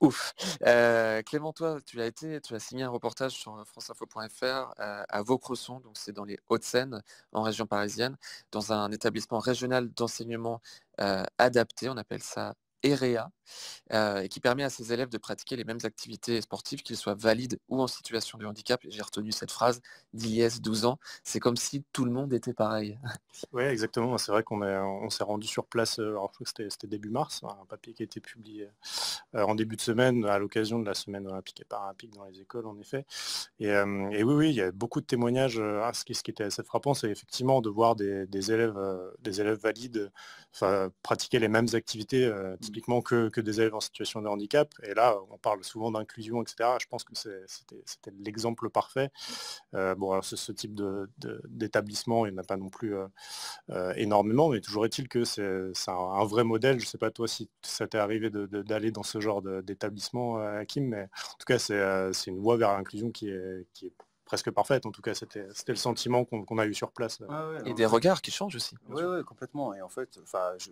Ouf. Euh, Clément, toi, tu as été, tu as signé un reportage sur euh, franceinfo.fr à Vaucresson, donc c'est dans les Hauts-de-Seine, en région parisienne, dans un établissement régional d'enseignement adapté, on appelle ça euh, et qui permet à ses élèves de pratiquer les mêmes activités sportives, qu'ils soient valides ou en situation de handicap. J'ai retenu cette phrase d'Iliès, 12 ans. C'est comme si tout le monde était pareil. Oui, exactement. C'est vrai qu'on on s'est rendu sur place, euh, alors je que c'était début mars, hein, un papier qui a été publié euh, en début de semaine à l'occasion de la semaine olympique et paralympique dans les écoles, en effet. Et, oui, oui, il y a beaucoup de témoignages. Ah, ce, qui, ce, qui, était assez frappant, c'est effectivement de voir des élèves, des élèves valides pratiquer les mêmes activités que, des élèves en situation de handicap. Et là, on parle souvent d'inclusion, etc. Je pense que c'était l'exemple parfait. Euh, bon, alors ce, type d'établissement, de, d'établissement il n'y en a pas non plus euh, euh, énormément, mais toujours est-il que c'est un, vrai modèle. Je ne sais pas toi si ça t'est arrivé d'aller dans ce genre d'établissement, Kim mais en tout cas, c'est une voie vers l'inclusion qui qui est presque parfaite. En tout cas, c'était le sentiment qu'on a eu sur place. Euh. et des regards qui changent aussi. Oui, complètement. Et en fait, je,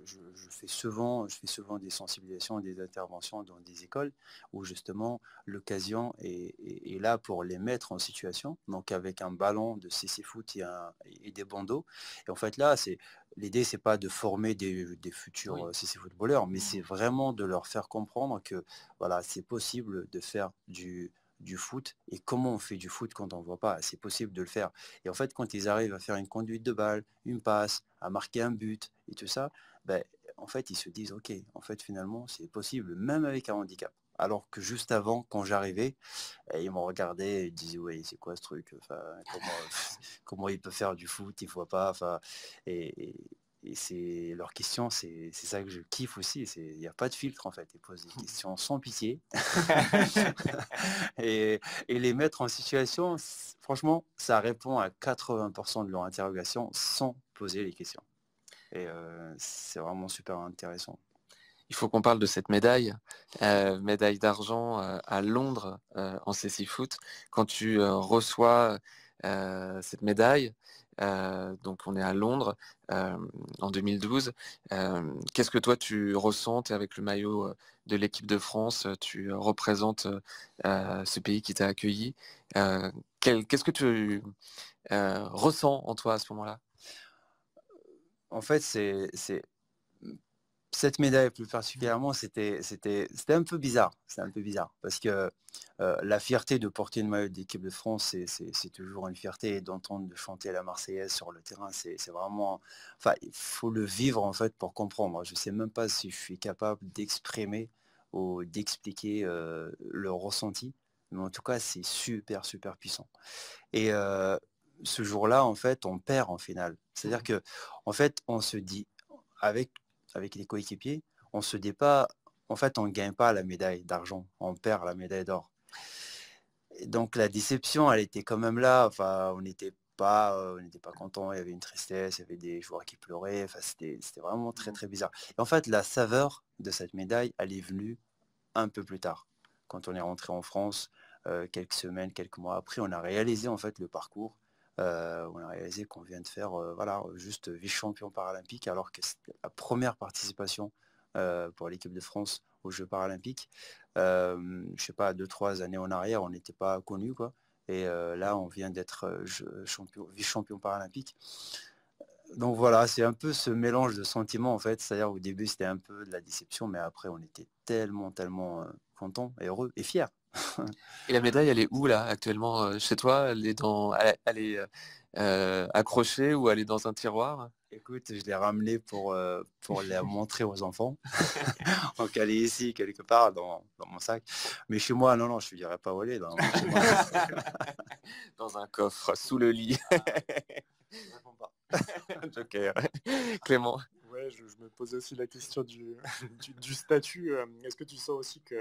fais souvent, je fais souvent des sensibilisations, et des interventions dans des écoles où justement l'occasion est, là pour les mettre en situation. Donc avec un ballon de CC foot et, des bandeaux. Et en fait, là, c'est l'idée c'est pas de former des, futurs CC euh, footballeurs, mais c'est vraiment de leur faire comprendre que voilà, c'est possible de faire du du foot et comment on fait du foot quand on ne voit pas. C'est possible de le faire. Et en fait, quand ils arrivent à faire une conduite de balle, une passe, à marquer un but et tout ça, ben, en fait, ils se disent, OK, en fait, finalement, c'est possible, même avec un handicap. Alors que juste avant, quand j'arrivais, eh, ils m'ont regardé et ils disaient, ouais, c'est quoi ce truc comment, comment, il peut faire du foot, il ne voit pas. Enfin, et, et c'est leurs questions, c'est ça que je kiffe aussi. Il n'y a pas de filtre en fait. Ils posent des questions sans pitié. et, les mettre en situation, franchement, ça répond à 80% de leurs interrogations sans poser les questions. Et euh, c'est vraiment super intéressant. Il faut qu'on parle de cette médaille, euh, médaille d'argent euh, à Londres en CC Foot. Quand tu reçois cette médaille, euh, donc on est à Londres euh, en 2012. Euh, qu'est-ce que toi tu ressens es avec le maillot de l'équipe de France Tu représentes ce pays qui t'a accueilli. Qu'est-ce que tu ressens en toi à ce moment-là En fait, c'est cette médaille plus mmh. particulièrement, c'était un peu bizarre. C'est un peu bizarre parce que euh, la fierté de porter une maillot d'équipe de France, c'est toujours une fierté. D'entendre chanter la Marseillaise sur le terrain, c'est vraiment. Enfin, il faut le vivre en fait pour comprendre. Je ne sais même pas si je suis capable d'exprimer ou d'expliquer euh, le ressenti, mais en tout cas, c'est super super puissant. Et euh, ce jour-là, en fait, on perd en finale. C'est-à-dire mmh. que, en fait, on se dit avec avec les coéquipiers, on se pas, en fait, on ne gagne pas la médaille d'argent, on perd la médaille d'or. Donc la déception, elle était quand même là. Enfin, on n'était pas, euh, on pas content. Il y avait une tristesse, il y avait des joueurs qui pleuraient. Enfin, c'était, vraiment très mm. très bizarre. Et en fait, la saveur de cette médaille, elle est venue un peu plus tard, quand on est rentré en France, euh, quelques semaines, quelques mois après, on a réalisé en fait le parcours euh, on a réalisé qu'on vient de faire euh, voilà, euh, juste vice-champion paralympique alors que c'était la première participation pour l'équipe de France aux Jeux paralympiques. je ne sais pas, deux, trois années en arrière, on n'était pas connu. Quoi. Et là, on vient d'être vice-champion paralympique donc voilà, c'est un peu ce mélange de sentiments en fait. C'est-à-dire au début c'était un peu de la déception, mais après on était tellement, tellement content et heureux et fier et la médaille, elle est où là actuellement euh, chez toi Elle est, dans... elle est euh, accrochée ou elle est dans un tiroir Écoute, je l'ai ramenée pour, euh, pour la montrer aux enfants. Donc elle est ici, quelque part, dans, mon sac. Mais chez moi, non, non, je ne dirais pas où Dans, dans un coffre, sous le lit. Joker. Clément je, me posais aussi la question du, du, statut. Euh, est-ce que tu sens aussi que,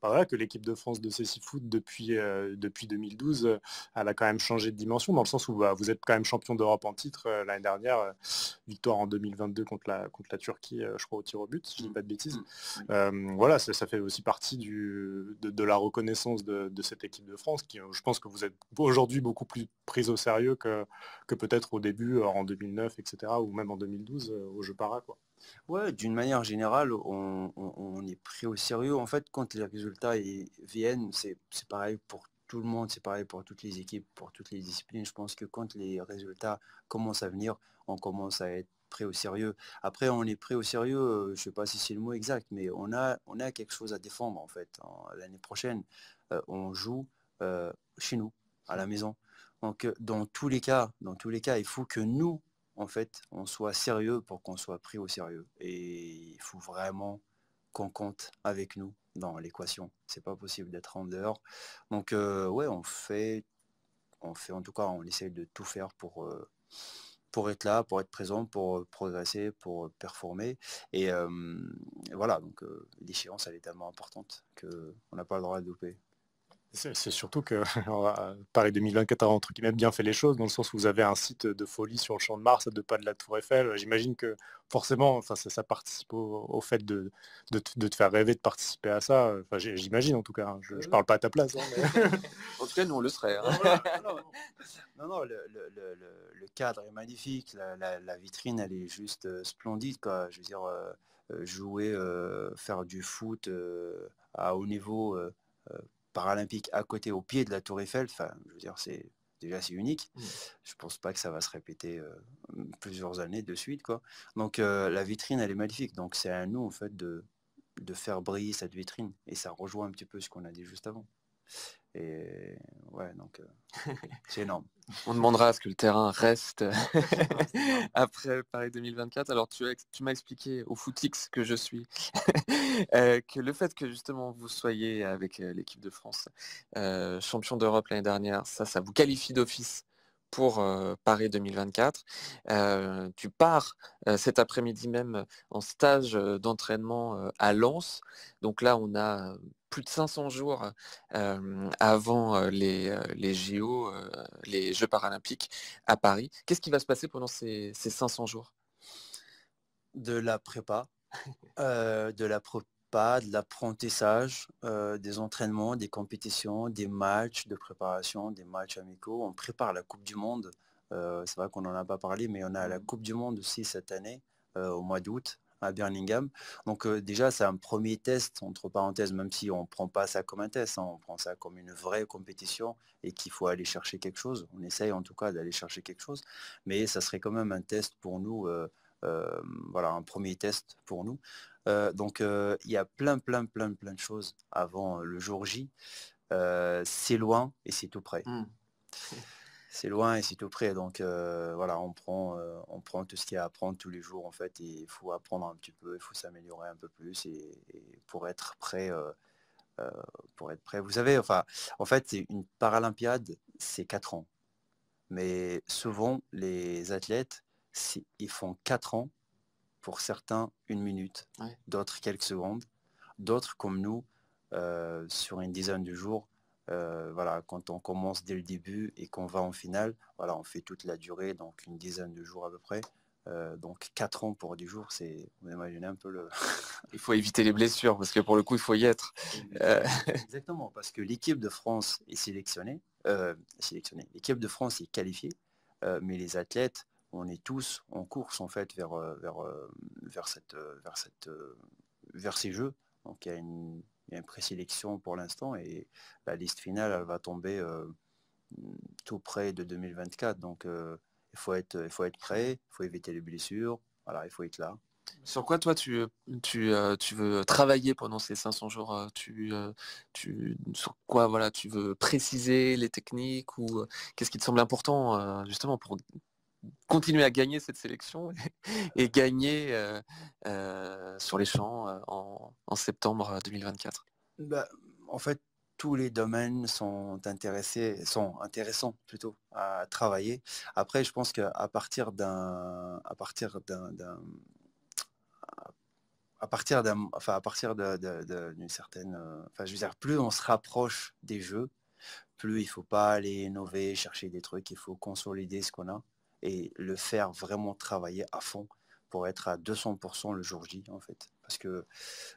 par euh, bah là, que l'équipe de France de Cécifoot Foot depuis, euh, depuis 2012, elle a quand même changé de dimension, dans le sens où bah, vous êtes quand même champion d'Europe en titre l'année dernière, victoire en 2022 contre la, contre la Turquie, je crois, au tir au but, si je dis mmh. pas de bêtises. Mmh. voilà, ça, fait aussi partie du, de, la reconnaissance de, cette équipe de France, qui je pense que vous êtes aujourd'hui beaucoup plus prise au sérieux que, que peut-être au début, en 2009, etc., ou même en 2012, où je par Quoi. Ouais, d'une manière générale, on, est pris au sérieux. En fait, quand les résultats viennent, c'est pareil pour tout le monde, c'est pareil pour toutes les équipes, pour toutes les disciplines. Je pense que quand les résultats commencent à venir, on commence à être pris au sérieux. Après, on est pris au sérieux, euh, je sais pas si c'est le mot exact, mais on a, on a quelque chose à défendre en fait. L'année prochaine, euh, on joue euh, chez nous, à la maison. Donc, dans tous les cas, dans tous les cas, il faut que nous, en fait, on soit sérieux pour qu'on soit pris au sérieux. Et il faut vraiment qu'on compte avec nous dans l'équation. C'est pas possible d'être en dehors. Donc euh, ouais, on fait, on fait en tout cas, on essaye de tout faire pour euh, pour être là, pour être présent, pour euh, progresser, pour performer. Et voilà, donc l'échéance elle est tellement importante que on n'a pas le droit de louper. C'est surtout que Paris 2024 a entre guillemets bien fait les choses, dans le sens où vous avez un site de folie sur le champ de Mars de pas de la Tour Eiffel. J'imagine que forcément, ça, participe au, fait de, de, te faire rêver de participer à ça. Enfin, J'imagine en tout cas, hein, je ne parle pas à ta place. Hein, en tout cas, nous, on le serait. Hein. non, non, le, cadre est magnifique, la, vitrine, elle est juste euh, splendide. Quoi. Je veux dire, euh, euh, jouer, faire du foot à haut niveau paralympique à côté, au pied de la Tour Eiffel, enfin, je veux dire, c'est déjà c'est unique. je mmh. Je pense pas que ça va se répéter euh, plusieurs années de suite, quoi. Donc euh, la vitrine, elle est magnifique. Donc c'est à nous en fait de de faire briller cette vitrine et ça rejoint un petit peu ce qu'on a dit juste avant. Et ouais, donc euh, c'est énorme. On demandera à ce que le terrain reste après Paris 2024. Alors tu, m'as expliqué au footix que je suis euh, que le fait que justement vous soyez avec euh, l'équipe de France champion d'Europe l'année dernière, ça, ça vous qualifie d'office pour Paris 2024. tu pars cet après-midi même en stage d'entraînement à Lens. Donc là, on a plus de 500 jours avant les, les JO, les Jeux paralympiques à Paris. Qu'est-ce qui va se passer pendant ces, 500 jours De la prépa, euh, de la pas de l'apprentissage, euh, des entraînements, des compétitions, des matchs de préparation, des matchs amicaux. On prépare la Coupe du Monde. Euh, c'est vrai qu'on n'en a pas parlé, mais on a la mmh. Coupe du Monde aussi cette année, euh, au mois d'août, à Birmingham. Donc déjà, c'est un premier test, entre parenthèses, même si on ne prend pas ça comme un test, hein. on prend ça comme une vraie compétition et qu'il faut aller chercher quelque chose. On essaye en tout cas d'aller chercher quelque chose, mais ça serait quand même un test pour nous. voilà un premier test pour nous euh, donc euh, il y a plein, plein, plein, plein de choses avant euh, le jour J. c'est loin et c'est tout près. Hmm. C'est loin et c'est tout près. Donc voilà, on prend, on prend tout ce qu'il y a à apprendre tous les jours en fait. il faut apprendre un petit peu, il faut s'améliorer un peu plus et, pour être prêt. pour être prêt. Vous savez, enfin, en fait, une Paralympiade, c'est 4 ans. Mais souvent, les athlètes, ils font 4 ans pour certains, une minute, d'autres quelques secondes, d'autres comme nous, euh, sur une dizaine de jours. Euh, voilà, quand on commence dès le début et qu'on va en finale, voilà, on fait toute la durée, donc une dizaine de jours à peu près. Euh, donc quatre ans pour du jours, c'est, peu il faut éviter les blessures parce que pour le coup, il faut y être. Exactement, parce que l'équipe de France est sélectionnée, sélectionnée. l'équipe de France est qualifiée, mais les athlètes on est tous en course en fait vers, euh, vers, euh, vers, cette, euh, vers, cette, vers ces jeux. Donc il y a une, présélection pour l'instant et la liste finale elle va tomber tout près de 2024. Donc il, faut être, il faut être prêt, il faut éviter les blessures, voilà, il faut être là. Sur quoi toi tu, tu, veux travailler pendant ces 500 jours tu, tu, Sur quoi voilà, tu veux préciser les techniques ou qu'est-ce qui te semble important justement pour continuer à gagner cette sélection et, gagner euh, euh, sur les champs euh, en, septembre 2024 bah, En fait, tous les domaines sont intéressés, sont intéressants plutôt à travailler. Après, je pense qu'à partir d'un, à partir d'un, à partir d'un, enfin à partir d'une certaine, enfin je veux dire, plus on se rapproche des jeux, plus il faut pas aller innover, chercher des trucs, il faut consolider ce qu'on a et le faire vraiment travailler à fond pour être à 200% le jour J, en fait. Parce que,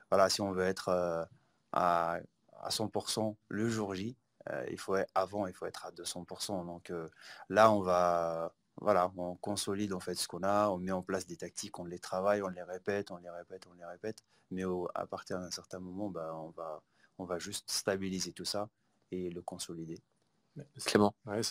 voilà, si on veut être euh, à, 100% le jour J, euh, il faut avant, il faut être à 200%. Donc euh, là, on va, voilà, on consolide en fait ce qu'on a, on met en place des tactiques, on les travaille, on les répète, on les répète, on les répète. Mais à partir d'un certain moment, bah, on, va, on va juste stabiliser tout ça et le consolider c'est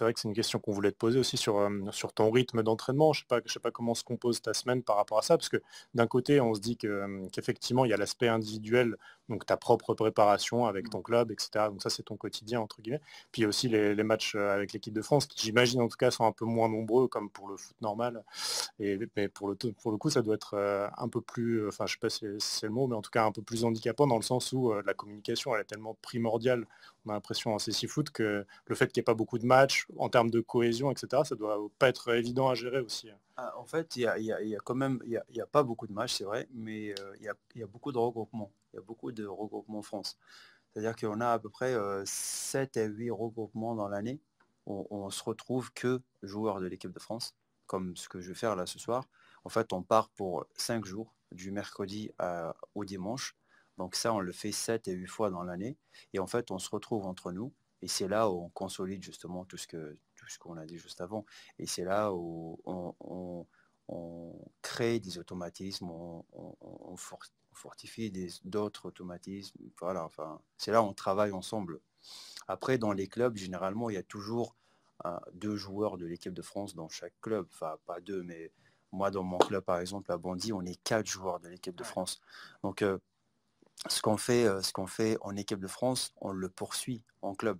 vrai que c'est une question qu'on voulait te poser aussi sur, sur ton rythme d'entraînement. Je ne sais, pas, sais pas comment se compose ta semaine par rapport à ça, parce que d'un côté, on se dit qu'effectivement, il y a l'aspect individuel, donc ta propre préparation avec mmh. ton club, etc. Donc ça, c'est ton quotidien, entre guillemets. Puis aussi les, matchs avec l'équipe de France, qui j'imagine en tout cas sont un peu moins nombreux, comme pour le foot normal. Et, mais pour le, pour le coup, ça doit être un peu plus, enfin, je sais pas si c'est le mot, mais en tout cas un peu plus handicapant dans le sens où la communication, elle est tellement primordiale a l'impression en CC Foot que le fait qu'il n'y ait pas beaucoup de matchs en termes de cohésion, etc., ça ne doit pas être évident à gérer aussi. Hein. Ah, en fait, il quand même, il n'y a, pas beaucoup de matchs, c'est vrai, mais euh, il y, a beaucoup de regroupements. Il y a beaucoup de regroupements en France. C'est-à-dire qu'on a à peu près 7 euh, à 8 regroupements dans l'année. On, se retrouve que joueurs de l'équipe de France, comme ce que je vais faire là ce soir. En fait, on part pour 5 jours, du mercredi euh, au dimanche. Donc ça, on le fait 7 et 8 fois dans l'année. Et en fait, on se retrouve entre nous. Et c'est là où on consolide justement tout ce que tout qu'on a dit juste avant. Et c'est là où on, crée des automatismes, on, fortifie d'autres automatismes. Voilà, enfin, c'est là où on travaille ensemble. Après, dans les clubs, généralement, il y a toujours deux joueurs de l'équipe de France dans chaque club. Enfin, pas deux, mais moi, dans mon club, par exemple, à Bondy, on est quatre joueurs de l'équipe de France. Donc, euh, ce qu'on fait, ce qu'on fait en équipe de France, on le poursuit en club.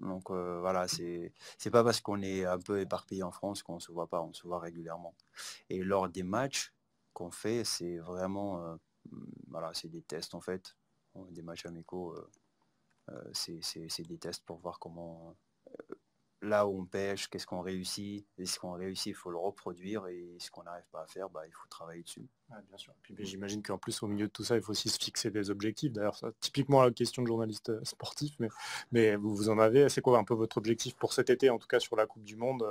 Donc voilà, c'est c'est pas parce qu'on est un peu éparpillé en France qu'on se voit pas, on se voit régulièrement. Et lors des matchs qu'on fait, c'est vraiment voilà, c'est des tests en fait, des matchs amicaux. Euh, c'est des tests pour voir comment là où on pêche, qu'est-ce qu'on réussit, et ce qu'on réussit, il faut le reproduire, et ce qu'on n'arrive pas à faire, bah, il faut travailler dessus. bien sûr. Mmh. j'imagine qu'en plus au milieu de tout ça, il faut aussi se fixer des objectifs. D'ailleurs, ça, typiquement la question de journaliste euh, sportif, mais, mais vous, vous en avez. C'est quoi un peu votre objectif pour cet été, en tout cas sur la Coupe du Monde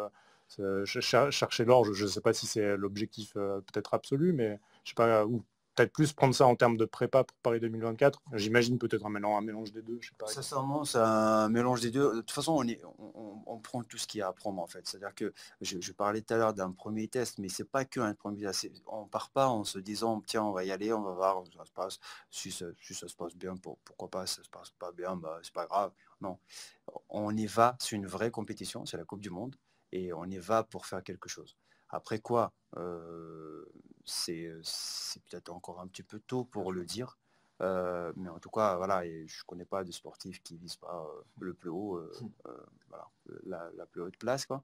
euh, chercher l'or. je ne sais pas si c'est l'objectif euh, peut-être absolu, mais je sais pas où peut-être plus prendre ça en termes de prépa pour Paris 2024. J'imagine peut-être un mélange, des deux. Je c'est un mélange des deux. De toute façon, on, prend tout ce qu'il y a à prendre en fait. C'est-à-dire que je, parlais tout à l'heure d'un premier test, mais c'est pas qu'un premier test. On part pas en se disant tiens, on va y aller, on va voir, ça se passe. Si ça, se passe bien, pour, pourquoi pas Si ça se passe pas bien, ce bah, c'est pas grave. Non, on y va. C'est une vraie compétition. C'est la Coupe du Monde et on y va pour faire quelque chose. Après quoi, euh, c'est peut-être encore un petit peu tôt pour le dire. Euh, mais en tout cas, voilà, je ne connais pas de sportif qui ne vise pas euh, le plus haut, hmm. la, plus haute place. Quoi.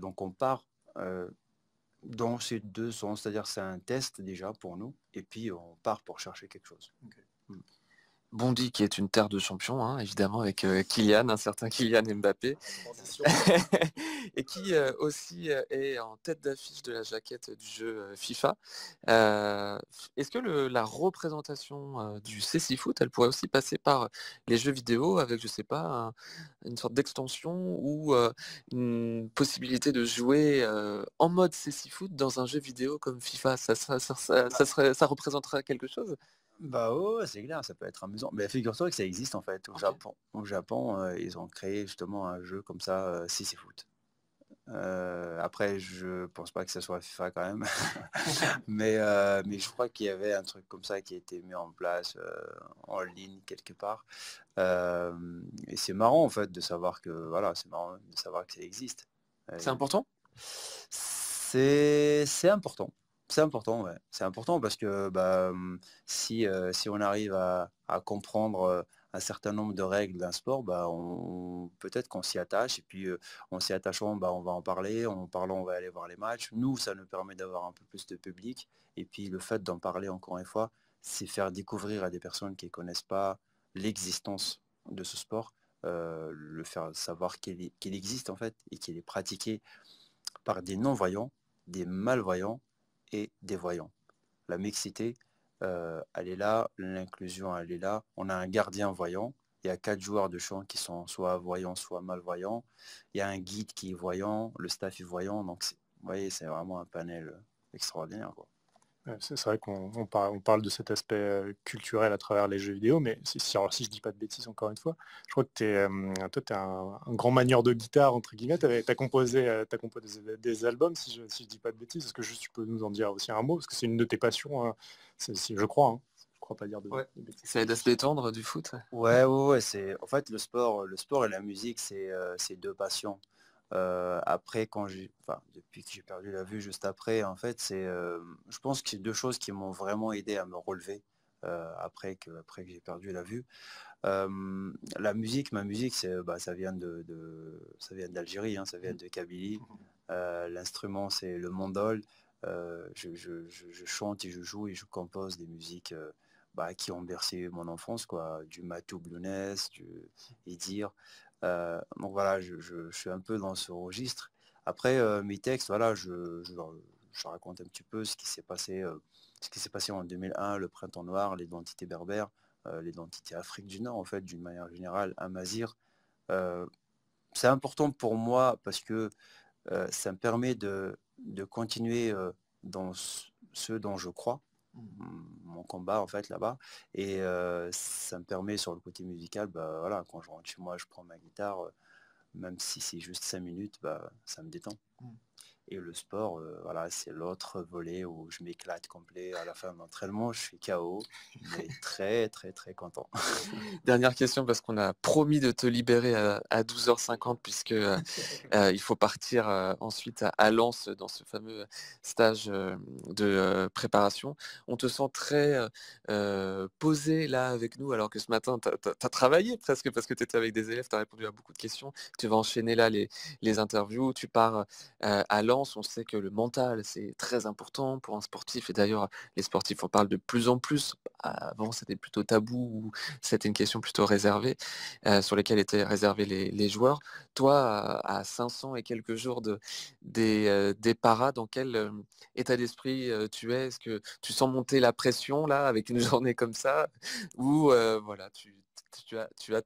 donc on part dans ces deux sens, c'est-à-dire c'est un test déjà pour nous, et puis on part pour chercher quelque chose. Hmm. Bondy, qui est une terre de champions, hein, évidemment, avec euh, Kylian, un certain Kylian Mbappé, et qui euh, aussi euh, est en tête d'affiche de la jaquette du jeu FIFA. Est-ce que la représentation du CC Foot, elle pourrait aussi passer par les jeux vidéo, avec, je ne sais pas, une sorte d'extension ou une possibilité de jouer en mode CC Foot dans un jeu vidéo comme FIFA ça, ça, ça représenterait quelque chose bah ouais, c'est clair, ça peut être amusant. Mais figure-toi que ça existe en fait au Japon. Au Japon, euh, ils ont créé justement un jeu comme ça, euh, si c'est foot. Euh, après, je pense pas que ça soit FIFA quand même, mais mais je crois qu'il y avait un truc comme ça qui a été mis en place en ligne quelque part. et c'est marrant en fait de savoir que voilà, c'est marrant de savoir que ça existe. C'est important. c'est important. C'est important, c'est important parce que bah, si, on arrive à, comprendre un certain nombre de règles d'un sport, bah, on, peut-être qu'on s'y attache et puis en s'y attachant, bah, on va en parler, en parlant, on va aller voir les matchs. Nous, ça nous permet d'avoir un peu plus de public et puis le fait d'en parler encore une fois, c'est faire découvrir à des personnes qui ne connaissent pas l'existence de ce sport, le faire savoir qu'il existe en fait et qu'il est pratiqué par des non-voyants, des malvoyants et des voyants. La mixité, euh, elle est là, l'inclusion, elle est là. On a un gardien voyant. Il y a quatre joueurs de champ qui sont soit voyants, soit malvoyants. Il y a un guide qui est voyant, le staff est voyant. Donc, vous voyez, c'est vraiment un panel euh, extraordinaire. C'est vrai qu'on parle, de cet aspect culturel à travers les jeux vidéo, mais si, si, ne je dis pas de bêtises encore une fois, je crois que tu es, toi, un, grand manieur de guitare, entre guillemets, tu as composé, composé des, albums, si je, ne dis pas de bêtises, est-ce que juste tu peux nous en dire aussi un mot, parce que c'est une de tes passions, hein. je si hein. je crois. pas dire de, bêtises. Ça se détendre du foot. Ouais, ouais, c'est en fait le sport, le sport et la musique, c'est deux passions. Euh, après, quand j'ai, enfin, depuis que j'ai perdu la vue juste après, en fait, c'est, euh, je pense que c'est deux choses qui m'ont vraiment aidé à me relever euh, après que, après que j'ai perdu la vue. la musique, ma musique, c'est, bah, ça vient de, ça vient d'Algérie, hein, ça vient de Kabylie. l'instrument, c'est le mandol. Je, chante et je joue et je compose des musiques. Bah, qui ont bercé mon enfance, quoi, du Matou Blounès, du Idir, euh, donc voilà, je, suis un peu dans ce registre. Après, euh, mes textes, voilà, je, raconte un petit peu ce qui s'est passé, euh, ce passé en 2001, le printemps noir, l'identité berbère, l'identité Afrique du Nord, en fait, d'une manière générale, Amazir. c'est important pour moi parce que ça me permet de continuer dans ce dont je crois, mon combat en fait là-bas et euh, ça me permet sur le côté musical bah, voilà quand je rentre chez moi je prends ma guitare euh, même si c'est juste cinq minutes bah ça me détend mmh. Et le sport, euh, voilà, c'est l'autre volet où je m'éclate complet à la fin de l'entraînement, je suis KO, mais très très très content. Dernière question parce qu'on a promis de te libérer à, 12h50 puisque euh, euh, il faut partir ensuite à, à, Lens dans ce fameux stage de préparation. On te sent très posé là avec nous alors que ce matin tu as, travaillé presque parce que tu étais avec des élèves, tu as répondu à beaucoup de questions, tu vas enchaîner là les, les interviews, tu pars à Lens on sait que le mental, c'est très important pour un sportif. Et d'ailleurs, les sportifs en parle de plus en plus. Avant, c'était plutôt tabou ou c'était une question plutôt réservée, euh, sur laquelle étaient réservés les, joueurs. Toi, à 500 et quelques jours de, des, euh, paras, dans quel euh, état d'esprit tu es Est-ce que tu sens monter la pression, là, avec une journée comme ça Ou voilà, tu, as, tu as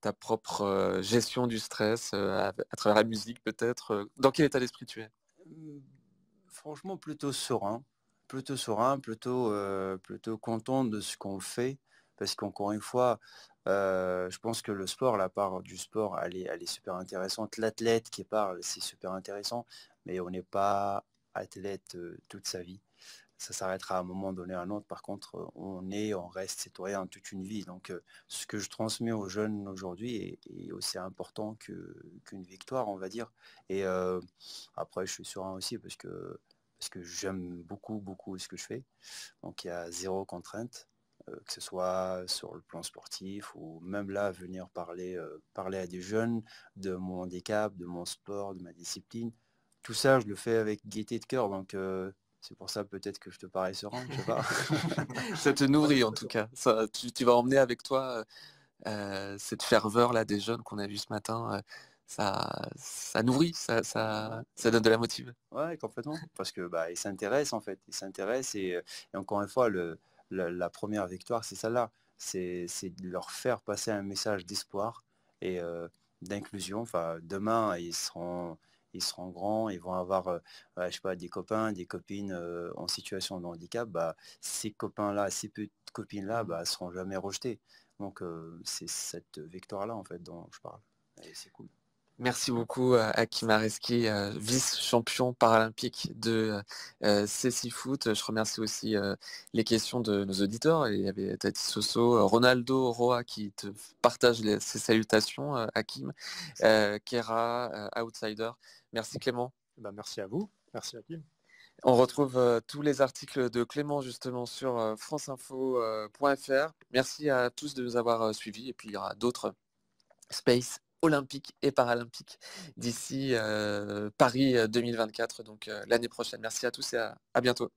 ta propre gestion du stress à travers la musique peut-être. Dans quel état d'esprit tu es euh, franchement, plutôt serein. Plutôt serein, plutôt, euh, plutôt content de ce qu'on fait. Parce qu'encore une fois, euh, je pense que le sport, la part du sport, elle est, super intéressante. L'athlète qui parle, c'est super intéressant. Mais on n'est pas athlète toute sa vie ça s'arrêtera à un moment donné à un autre. Par contre, euh, on est, on reste citoyen toute une vie. Donc, euh, ce que je transmets aux jeunes aujourd'hui est, aussi important qu'une victoire, on va dire. Et euh, après, je suis serein aussi parce que, parce que j'aime beaucoup, beaucoup ce que je fais. Donc, il y a zéro contrainte, que ce soit sur le plan sportif ou même là, venir parler, parler à des jeunes de mon handicap, de mon sport, de ma discipline. Tout ça, je le fais avec gaieté de cœur. Donc, c'est pour ça peut-être que je te parais serein, je sais pas. ça te nourrit en tout cas. Ça, tu, vas emmener avec toi euh, cette ferveur là des jeunes qu'on a vu ce matin. Euh, ça, ça nourrit, ça, donne de la motive. Ouais, complètement. Parce que bah, ils s'intéressent en fait, ils s'intéressent et, euh, encore une fois, le, la, première victoire, c'est celle-là. C'est de leur faire passer un message d'espoir et d'inclusion. Enfin, demain, ils seront ils seront grands, ils vont avoir, euh, je sais pas, des copains, des copines euh, en situation de handicap, bah, ces copains-là, ces petites copines-là, mmh. bah, seront jamais rejetées. Donc euh, c'est cette victoire-là en fait dont je parle. Et c'est cool. Merci beaucoup Akim Areski, vice-champion paralympique de CC Foot. Je remercie aussi les questions de nos auditeurs. Il y avait Tati Soso, Ronaldo Roa qui te partage ses salutations, Akim, Kera, Outsider. Merci Clément. Eh ben, merci à vous. Merci à Kim. On retrouve euh, tous les articles de Clément justement sur euh, franceinfo.fr. Euh, merci à tous de nous avoir suivis et puis il y aura d'autres space olympiques et paralympiques d'ici Paris 2024, donc l'année prochaine. Merci à tous et à bientôt.